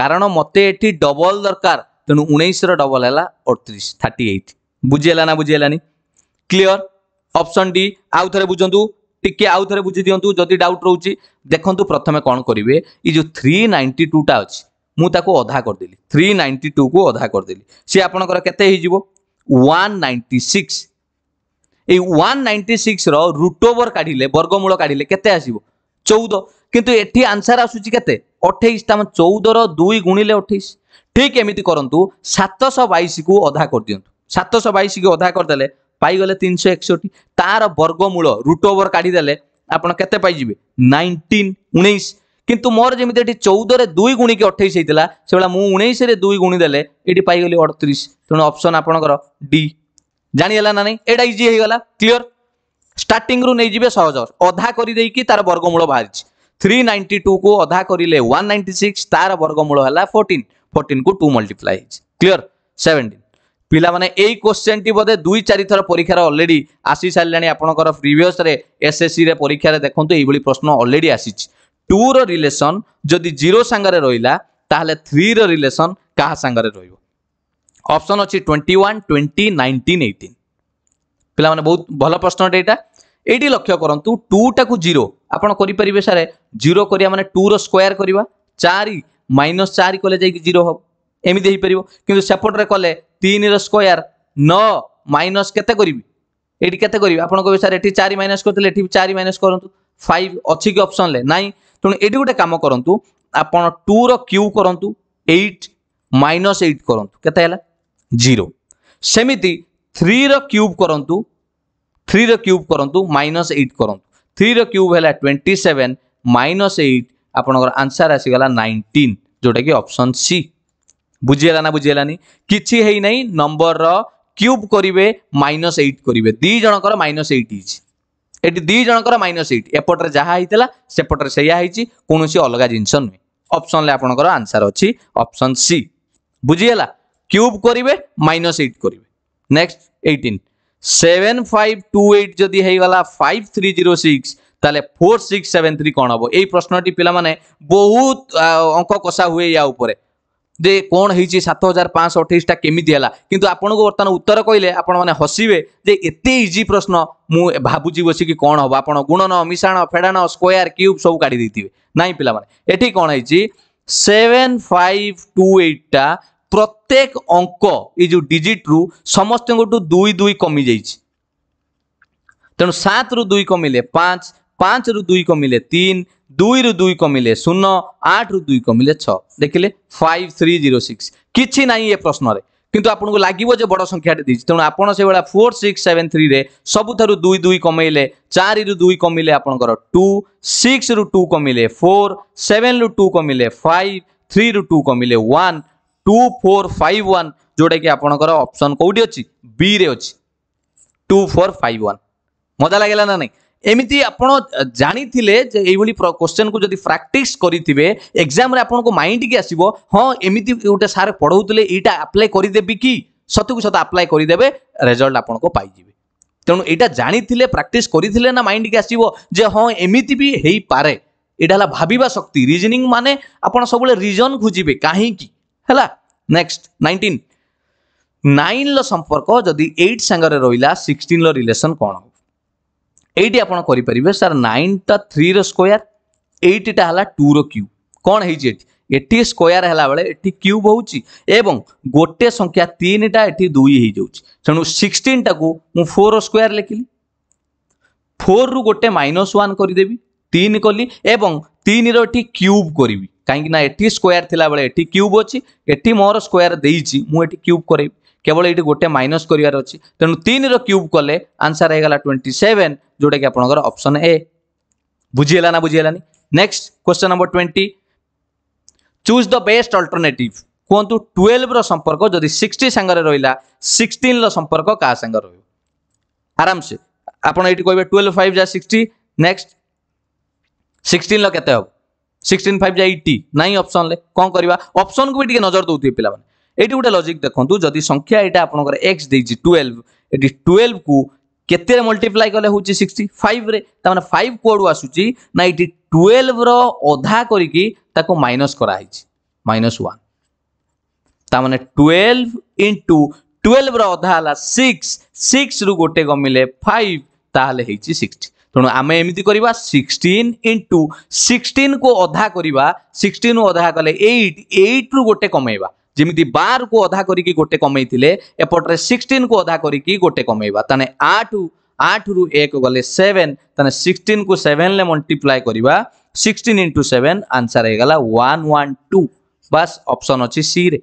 କାରଣ ମୋତେ ଏଠି ଡବଲ୍ ଦରକାର ତେଣୁ ଉଣେଇଶର ଡବଲ୍ ହେଲା ଅଠତିରିଶ ଥାର୍ଟି ଏଇଟ୍ ବୁଝିହେଲା ନା ବୁଝିହେଲାନି କ୍ଲିଅର অপশন ডি আউ থরে বুঝন্তু টিকে আউ থরে বুঝি দিও যদি ডাউট রয়েছে দেখুন প্রথমে কম করবে এই যে থ্রি নাইনটি টুটা অছি মু তাকে অধা করেদেলি থ্রি নাইনটি টু কু অধা করেদেলি সি আপনার কেতে হয়ে যাব ওয়ান নাইনটি সিক্স এই ওয়ান নাইনটি সিক্সর রুট ওভর কাঢ়িলে বর্গমূল কাঢ়িলে কেতে আসব চৌদ কিন্তু এটি আনসার আসুচি কেতে অঠেইশ তাম চৌদর দুই গুণিলে অঠেইশ ঠিক এমিতি করতু সাতশহ বাইশ কু অধা করে দিও সাতশহ বাইশ কু অধা করেদেলে পাইগলে তিনশো একষট্টি তার বর্গমূল রুট ওভর কাঢ়িদেলে আপনার কেতে পাইবে নাইনটিন উনিশ কিন্তু মোর যেমি এটি চৌদরে দুই গুণিকি অঠেইশ হয়েছিল সেভাবে মু উনিশে দুই গুণিদেলে এটি পাইগলি অড়তিরিশ তেমন অপসন আপনার ডি জাঁগলা না নাই এটা ইজি হয়ে গলা ক্লিয়র স্টার্টিংরু নিয়ে যাবে সহজ অধা করে দিয়ে তার বর্গমূল বাহারিছে থ্রি নাইন্টি টু কু অধা করলে ওয়ান নাইন্টি সিক্স তার বর্গমূল হল ফোর্টিন ফোর্টিন কু টু মল্টিপ্লাই হয়েছে ক্লিয়র সেভেন্টিন ପିଲାମାନେ ଏଇ କୋଶ୍ଚେନ୍ଟି ବୋଧେ ଦୁଇ ଚାରିଥର ପରୀକ୍ଷାରେ ଅଲରେଡ଼ି ଆସି ଆପଣଙ୍କର ପ୍ରିଭିୟସ୍ରେ ଏସ୍ଏସ୍ସିରେ ପରୀକ୍ଷାରେ ଦେଖନ୍ତୁ ଏଇଭଳି ପ୍ରଶ୍ନ ଅଲରେଡ଼ି ଆସିଛି ଟୁର ରିଲେସନ୍ ଯଦି ଜିରୋ ସାଙ୍ଗରେ ରହିଲା ତାହେଲେ ଥ୍ରୀର ରିଲେସନ୍ କାହା ସାଙ୍ଗରେ ରହିବ ଅପ୍ସନ୍ ଅଛି twenty one twenty nineteen eighteen ପିଲାମାନେ ବହୁତ ଭଲ ପ୍ରଶ୍ନଟେ ଏଇଟା ଏଇଠି ଲକ୍ଷ୍ୟ କରନ୍ତୁ ଟୁଟାକୁ ଜିରୋ ଆପଣ କରିପାରିବେ ସାର୍ ଜିରୋ କରିବା ମାନେ ଟୁର ସ୍କୋୟାର କରିବା ଚାରି ମାଇନସ୍ ଚାରି କଲେ ଯାଇକି ଜିରୋ ହେବ ଏମିତି ହେଇପାରିବ କିନ୍ତୁ ସେପଟରେ କଲେ ତିନିର ସ୍କୋୟାର ନଅ ମାଇନସ୍ କେତେ କରିବି ଏଇଠି କେତେ କରିବି ଆପଣ କହିବେ ସାର୍ ଏଠି ଚାରି ମାଇନସ୍ କରିଥିଲେ ଏଠି ଚାରି ମାଇନସ୍ କରନ୍ତୁ ଫାଇଭ୍ ଅଛି କି ଅପସନ୍ରେ ନାହିଁ ତେଣୁ ଏଠି ଗୋଟେ କାମ କରନ୍ତୁ ଆପଣ ଟୁର କ୍ୟୁ କରନ୍ତୁ ଏଇଟ୍ ମାଇନସ୍ ଏଇଟ୍ କରନ୍ତୁ କେତେ ହେଲା ଜିରୋ ସେମିତି থ্রির কিউব করতু থ্রির কিউব করতু মাইনস এইট করতু থ্রির কিউব হল টোয়েন্টি সেভেন মাইনস এইট আপনার আনসার আসিগাল নাইনটিন যেটা কি অপশন সি বুঝিগলা না বুঝিগলানি কিছু হেই নাই নম্বরর ক্যুব করবে মাইনস এইট করবে দুই জনকর মাইনস এইট হয়েছে এটি দুই জনকর মাইনস এইট এপটরে যা হয়েছিল সেপটরে সেইয়া হয়েছি কৌশি অলগা জিনিস নুহে অপসনলে আপনার আনসার অছি অপসন সি বুঝিগলা ক্যুব করবে মাইনস এইট করবে next eighteen seven five two eight যদি হয়েগলা ফাইভ থ্রি জিরো সিক্স তাহলে ফোর সিক্স সেভেন থ্রি কণ হব এই প্রশ্নটি পিলামানে বহুত অঙ্ক কষা হুয়ে ইয়া উপরে যে কোণ হয়েছে সাত হাজার পাঁচশো অঠেইশটা কেমিতি হল কিন্তু আপনার বর্তমান উত্তর কহিলে আপনার হসিবে যে এত ইজি প্রশ্ন মু ভাবুছি বসিকি কোণ হব আপনার গুণন মিশাণ ফেড়াণ স্কোয়ার কিউব সব কাটি দিয়ে না পিলা মানে এটি কোণ হয়েছে সেভেন ফাইভ টু এইটটা প্রত্যেক অঙ্ক এই যে ডিজিট রু সমস্ত দুই দুই কমি যাই তেমন সাত রু দুই কমিলে পাঁচ পাঁচ রু দুই কমিলে তিন দুইরু দুই কমিলে শূন্য আটরু দুই কমিলে ছ দেখলে ফাইভ থ্রি জিরো সিক্স কিছু না এ প্রশ্নরে কিন্তু আপনার লাগিব যে বড় সংখ্যাটি দিয়েছে তেমন আপনার সেইভাবে ফোর সিক্স সেভেন থ্রিরে সবুঠার দুই দুই কমাইলে চারিরু দুই কমিলে আপনার টু সিক্স রু টু কমিলে ফোর সেভেন রু টু কমিলে ফাইভ থ্রি রু টু কমিলে one two four five one ଯେଉଁଟାକି ଆପଣଙ୍କର ଅପସନ୍ କେଉଁଠି ଅଛି ବିରେ ଅଛି ଟୁ ଫୋର୍ ଫାଇଭ୍ ୱାନ୍ ମଜା ଲାଗିଲା ନା ନାହିଁ এমিতি আপনার জাঁথিলে যে এইভাবে কোশ্চেন কু যদি প্রাকটিস করে এক্সামে আপনার মাইন্ড কি আসব হ্যাঁ এমিতি গোটে সার পড়াউলে এইটা আপ্লাই করিদেবি কি সতকু সত আপ্লাই করিদেবে রেজল্ট আপনার পাইবে তেমন এইটা জাঁথিলে প্রাকটিস করে না মাইন্ড কি আসব যে হ্যাঁ এমিতি বি হয়ে পারে এটা হল ভাবিবা শক্তি রিজনিং মানে আপনার সবুলে রিজন খুঁজবে কী হ্যাঁ নেক্সট নাইনটিন নাইনর সম্পর্ক যদি এইট সাংরে রহলা সিক্সটিনর রিলেসন কম এইটি আপনার করে স্যার নাইনটা থ্রির স্কোয়ার এইটিটা হল টুর কিউব কণ হয়েছে এটি এটি স্কোয়ার হলা বেড়ে এটি কিউব হচ্ছে এবং গোটে সংখ্যা তিনটা এটি দুই হয়ে যাচ্ছে তেমন সিক্সটিনটা মু ফোর স্কোয়ার লেখিলি ফোর রু গোটে মাইনস ওয়ান করিদেবি তিন কলি এবং তিনর এটি কিউব করবি কাইকি না এটি স্কোয়ার লা বেড়ে এটি কিউব অছি এটি মোর স্কোয়ার দিয়েছি মু এটি কিউব করাইবি কেবল এইটি গোটে মাইনস করিবার অছি তেমন তিনর কিউব কলে আনসার হয়ে গেল টোয়েন্টি সেভেন যেটা কি আপনার অপশন এ বুঝিগলা না বুঝিগলানি next question number twenty choose the best alternative କୁହନ୍ତୁ ଟୁଏଲ୍ଭର ସମ୍ପର୍କ ଯଦି ସିକ୍ସଟି ସାଙ୍ଗରେ ରହିଲା ସିକ୍ସଟିନ୍ର ସମ୍ପର୍କ କାହା ସାଙ୍ଗରେ ରହିବ ଆରାମସେ ଆପଣ ଏଇଠି କହିବେ ଟୁଏଲ୍ଭ ଫାଇଭ୍ ଯା ସିକ୍ସଟି ନେକ୍ସଟ ସିକ୍ସଟିନ୍ର କେତେ ହେବ ସିକ୍ସଟିନ୍ ଫାଇଭ୍ ଯା ଏଇଟି ନାଇଁ ଅପସନ୍ରେ କ'ଣ କରିବା ଅପସନ୍କୁ ବି ଟିକେ ନଜର ଦେଉଥିବେ ପିଲାମାନେ ଏଇଠି ଗୋଟେ ଲଜିକ୍ ଦେଖନ୍ତୁ ଯଦି ସଂଖ୍ୟା ଏଇଟା ଆପଣଙ୍କର ଏକ୍ସ ଦେଇଛି ଟୁଏଲ୍ଭ ଏଠି ଟୁଏଲ୍ଭକୁ କେତେରେ ମଲ୍ଟିପ୍ଲାଏ କଲେ ହେଉଛି ସିକ୍ସଟି ଫାଇଭରେ ତାମାନେ ଫାଇଭ କୁଆଡ଼ୁ ଆସୁଛି ନା ଏଇଠି ଟୁଏଲ୍ଭର ଅଧା କରିକି ତାକୁ ମାଇନସ୍ କରାହେଇଛି ମାଇନସ୍ ୱାନ୍ ତାମାନେ ଟୁଏଲ୍ଭ ଇଣ୍ଟୁ ଟୁଏଲ୍ଭର ଅଧା ହେଲା ସିକ୍ସ ସିକ୍ସରୁ ଗୋଟେ କମିଲେ ଫାଇଭ ତାହେଲେ ହେଇଛି ସିକ୍ସଟି ତେଣୁ ଆମେ ଏମିତି କରିବା ସିକ୍ସଟିନ୍ ଇଣ୍ଟୁ ସିକ୍ସଟିନ୍କୁ ଅଧା କରିବା ସିକ୍ସଟିନ୍ରୁ ଅଧା କଲେ ଏଇଟ୍ ଏଇଟ୍ରୁ ଗୋଟେ କମେଇବା ଯେମିତି ବାରକୁ ଅଧା କରିକି ଗୋଟେ କମେଇଥିଲେ ଏପଟରେ ସିକ୍ସଟିନ୍କୁ ଅଧା କରିକି ଗୋଟେ କମେଇବା ତାହେଲେ ଆଠ ଆଠରୁ ଏକ ଗଲେ ସେଭେନ୍ ତାହେଲେ ସିକ୍ସଟିନ୍କୁ ସେଭେନ୍ରେ ମଲ୍ଟିପ୍ଲାଏ କରିବା ସିକ୍ସଟିନ୍ ଇଣ୍ଟୁ ସେଭେନ୍ ଆନ୍ସର୍ ହେଇଗଲା ୱାନ୍ ୱାନ୍ ଟୁ ବାସ୍ ଅପସନ୍ ଅଛି ସିରେ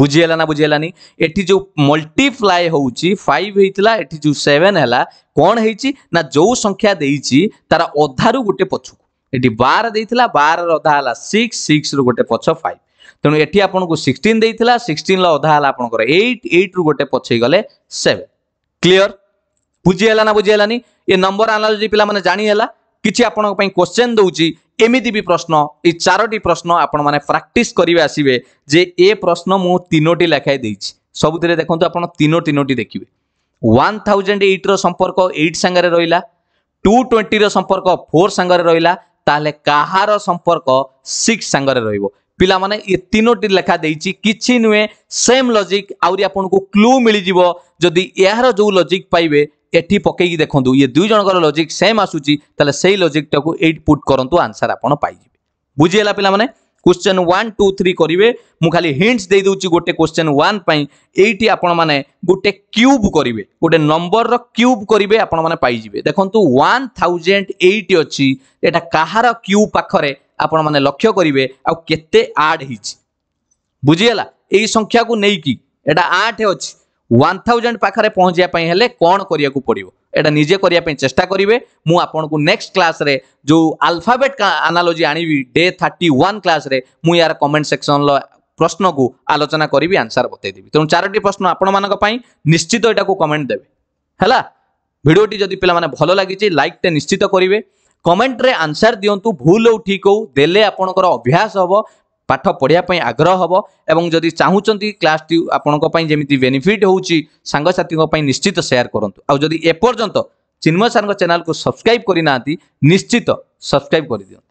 ବୁଝିହେଲା ନା ବୁଝିହେଲାନି ଏଠି ଯେଉଁ ମଲ୍ଟିପ୍ଲାଏ ହେଉଛି ଫାଇଭ୍ ହେଇଥିଲା ଏଠି ଯେଉଁ ସେଭେନ୍ ହେଲା କ'ଣ ହେଇଛି ନା ଯେଉଁ ସଂଖ୍ୟା ଦେଇଛି ତାର ଅଧାରୁ ଗୋଟେ ପଛକୁ ଏଠି ବାର ଦେଇଥିଲା ବାରର ଅଧା ହେଲା ସିକ୍ସ ସିକ୍ସରୁ ଗୋଟେ ପଛ ଫାଇଭ୍ তেমন এটি আপনার সিক্সটিন দিয়েছিল সিক্সটিন অধা হল আপনার এইট এইট রু গোটে পছাই গলে সেভেন ক্লিয়ার বুঝি হল না বুঝি হলানি এ নম্বর আনালোজি পিলা মানে জানি হল কিছু আপনার কোশ্চেন দৌছি এমিতি বি প্রশ্ন এই চারোটি প্রশ্ন আপনার মানে প্রাকটিস করবে আসবে যে এ প্রশ্ন মু তিনোটি লেখাই দিয়েছি সবুজে দেখুন আপনার তিনো তিনোটি দেখবে ওয়ান থাউজেন্ড এইট্র সম্পর্ক এইট সাংরে রহলা টু টোয়েন্টির সম্পর্ক ফোর সাংরে রহলা তাহলে কাহার সম্পর্ক সিক্স সাংরে রহব ପିଲାମାନେ ଏ ତିନୋଟି ଲେଖା ଦେଇଛି କିଛି ନୁହେଁ ସେମ୍ ଲଜିକ୍ ଆହୁରି ଆପଣଙ୍କୁ କ୍ଲୁ ମିଳିଯିବ ଯଦି ଏହାର ଯେଉଁ ଲଜିକ୍ ପାଇବେ ଏଠି ପକେଇକି ଦେଖନ୍ତୁ ଇଏ ଦୁଇ ଜଣଙ୍କର ଲଜିକ୍ ସେମ୍ ଆସୁଛି ତାହେଲେ ସେଇ ଲଜିକ୍ଟାକୁ ଏଇଠି ପୁଟ୍ କରନ୍ତୁ ଆନ୍ସର୍ ଆପଣ ପାଇଯିବେ ବୁଝିହେଲା ପିଲାମାନେ क्वेश्चन वन टू थ्री करेंगे मुझे हिंट्स दे दूसरी गोटे क्वेश्चन वन ये आपण मैंने गोटे क्यूब करेंगे गोटे नंबर र्यूब करेंगे आपण मैंने पाइबे देखो वन थाउजेंड एट अच्छी यहाँ कहार क्यूब पाखे ଆପଣମାନେ ଲକ୍ଷ୍ୟ କରିବେ ଆଉ କେତେ ଆଡ୍ ହେଇଛି ବୁଝିଗଲା ଏଇ ସଂଖ୍ୟାକୁ ନେଇକି ଏଇଟା ଆଠ ଅଛି ୱାନ୍ ଥାଉଜେଣ୍ଡ ପାଖରେ ପହଞ୍ଚିବା ପାଇଁ ହେଲେ କ'ଣ କରିବାକୁ ପଡ଼ିବ ଏଇଟା ନିଜେ କରିବା ପାଇଁ ଚେଷ୍ଟା କରିବେ ମୁଁ ଆପଣଙ୍କୁ ନେକ୍ସଟ କ୍ଲାସ୍ରେ ଯେଉଁ ଆଲଫାବେଟ୍ ଆନାଲୋଜି ଆଣିବି ଡେ ଥାର୍ଟି ୱାନ୍ କ୍ଲାସ୍ରେ ମୁଁ ୟାର କମେଣ୍ଟ ସେକ୍ସନର ପ୍ରଶ୍ନକୁ ଆଲୋଚନା କରିବି ଆନ୍ସର ବତେଇଦେବି ତେଣୁ ଚାରୋଟି ପ୍ରଶ୍ନ ଆପଣମାନଙ୍କ ପାଇଁ ନିଶ୍ଚିତ ଏଇଟାକୁ କମେଣ୍ଟ ଦେବେ ହେଲା ଭିଡ଼ିଓଟି ଯଦି ପିଲାମାନେ ଭଲ ଲାଗିଛି ଲାଇକ୍ଟେ ନିଶ୍ଚିତ କରିବେ କମେଣ୍ଟରେ ଆନ୍ସର ଦିଅନ୍ତୁ ଭୁଲ ହଉ ଠିକ୍ ହଉ ଦେଲେ ଆପଣଙ୍କର ଅଭ୍ୟାସ ହେବ ପାଠ ପଢ଼ିବା ପାଇଁ ଆଗ୍ରହ ହେବ ଏବଂ ଯଦି ଚାହୁଁଛନ୍ତି କ୍ଲାସ୍ଟି ଆପଣଙ୍କ ପାଇଁ ଯେମିତି ବେନିଫିଟ୍ ହେଉଛି ସାଙ୍ଗସାଥୀଙ୍କ ପାଇଁ ନିଶ୍ଚିତ ସେୟାର କରନ୍ତୁ ଆଉ ଯଦି ଏପର୍ଯ୍ୟନ୍ତ ଚିନ୍ମୟ ସାର୍ଙ୍କ ଚ୍ୟାନେଲକୁ ସବସ୍କ୍ରାଇବ୍ କରିନାହାନ୍ତି ନିଶ୍ଚିତ ସବସ୍କ୍ରାଇବ୍ କରିଦିଅନ୍ତୁ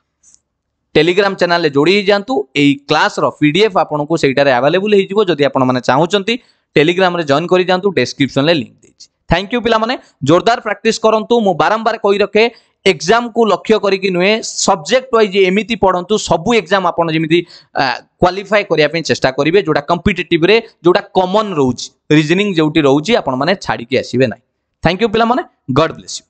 টেলিগ্রাম চ্যানেলে যোড়ি যাতে এই ক্লাসর পিডিএফ আপনার সেইটার আভেলেবল হয়ে যাব যদি আপনার চাহুমান টেলিগ্রামে জয়েন করে যাতে ডেসক্রিপশন লিঙ্ক দিয়েছি থ্যাংক ইউ পিলা মানে জোরদার প্রাকটিস করতু মু বারম্বার কই রখে ଏକ୍ଜାମକୁ ଲକ୍ଷ୍ୟ କରିକି ନୁହେଁ ସବଜେକ୍ଟ ୱାଇଜ୍ ଏମିତି ପଢ଼ନ୍ତୁ ସବୁ ଏକ୍ଜାମ ଆପଣ ଯେମିତି କ୍ୱାଲିଫାଏ କରିବା ପାଇଁ ଚେଷ୍ଟା କରିବେ ଯେଉଁଟା କମ୍ପିଟେଟିଭରେ ଯେଉଁଟା କମନ୍ ରହୁଛି ରିଜନିଂ ଯେଉଁଠି ରହୁଛି ଆପଣମାନେ ଛାଡ଼ିକି ଆସିବେ ନାହିଁ ଥ୍ୟାଙ୍କ ୟୁ ପିଲାମାନେ ଗଡ଼ ବ୍ଲେସ୍ ୟୁ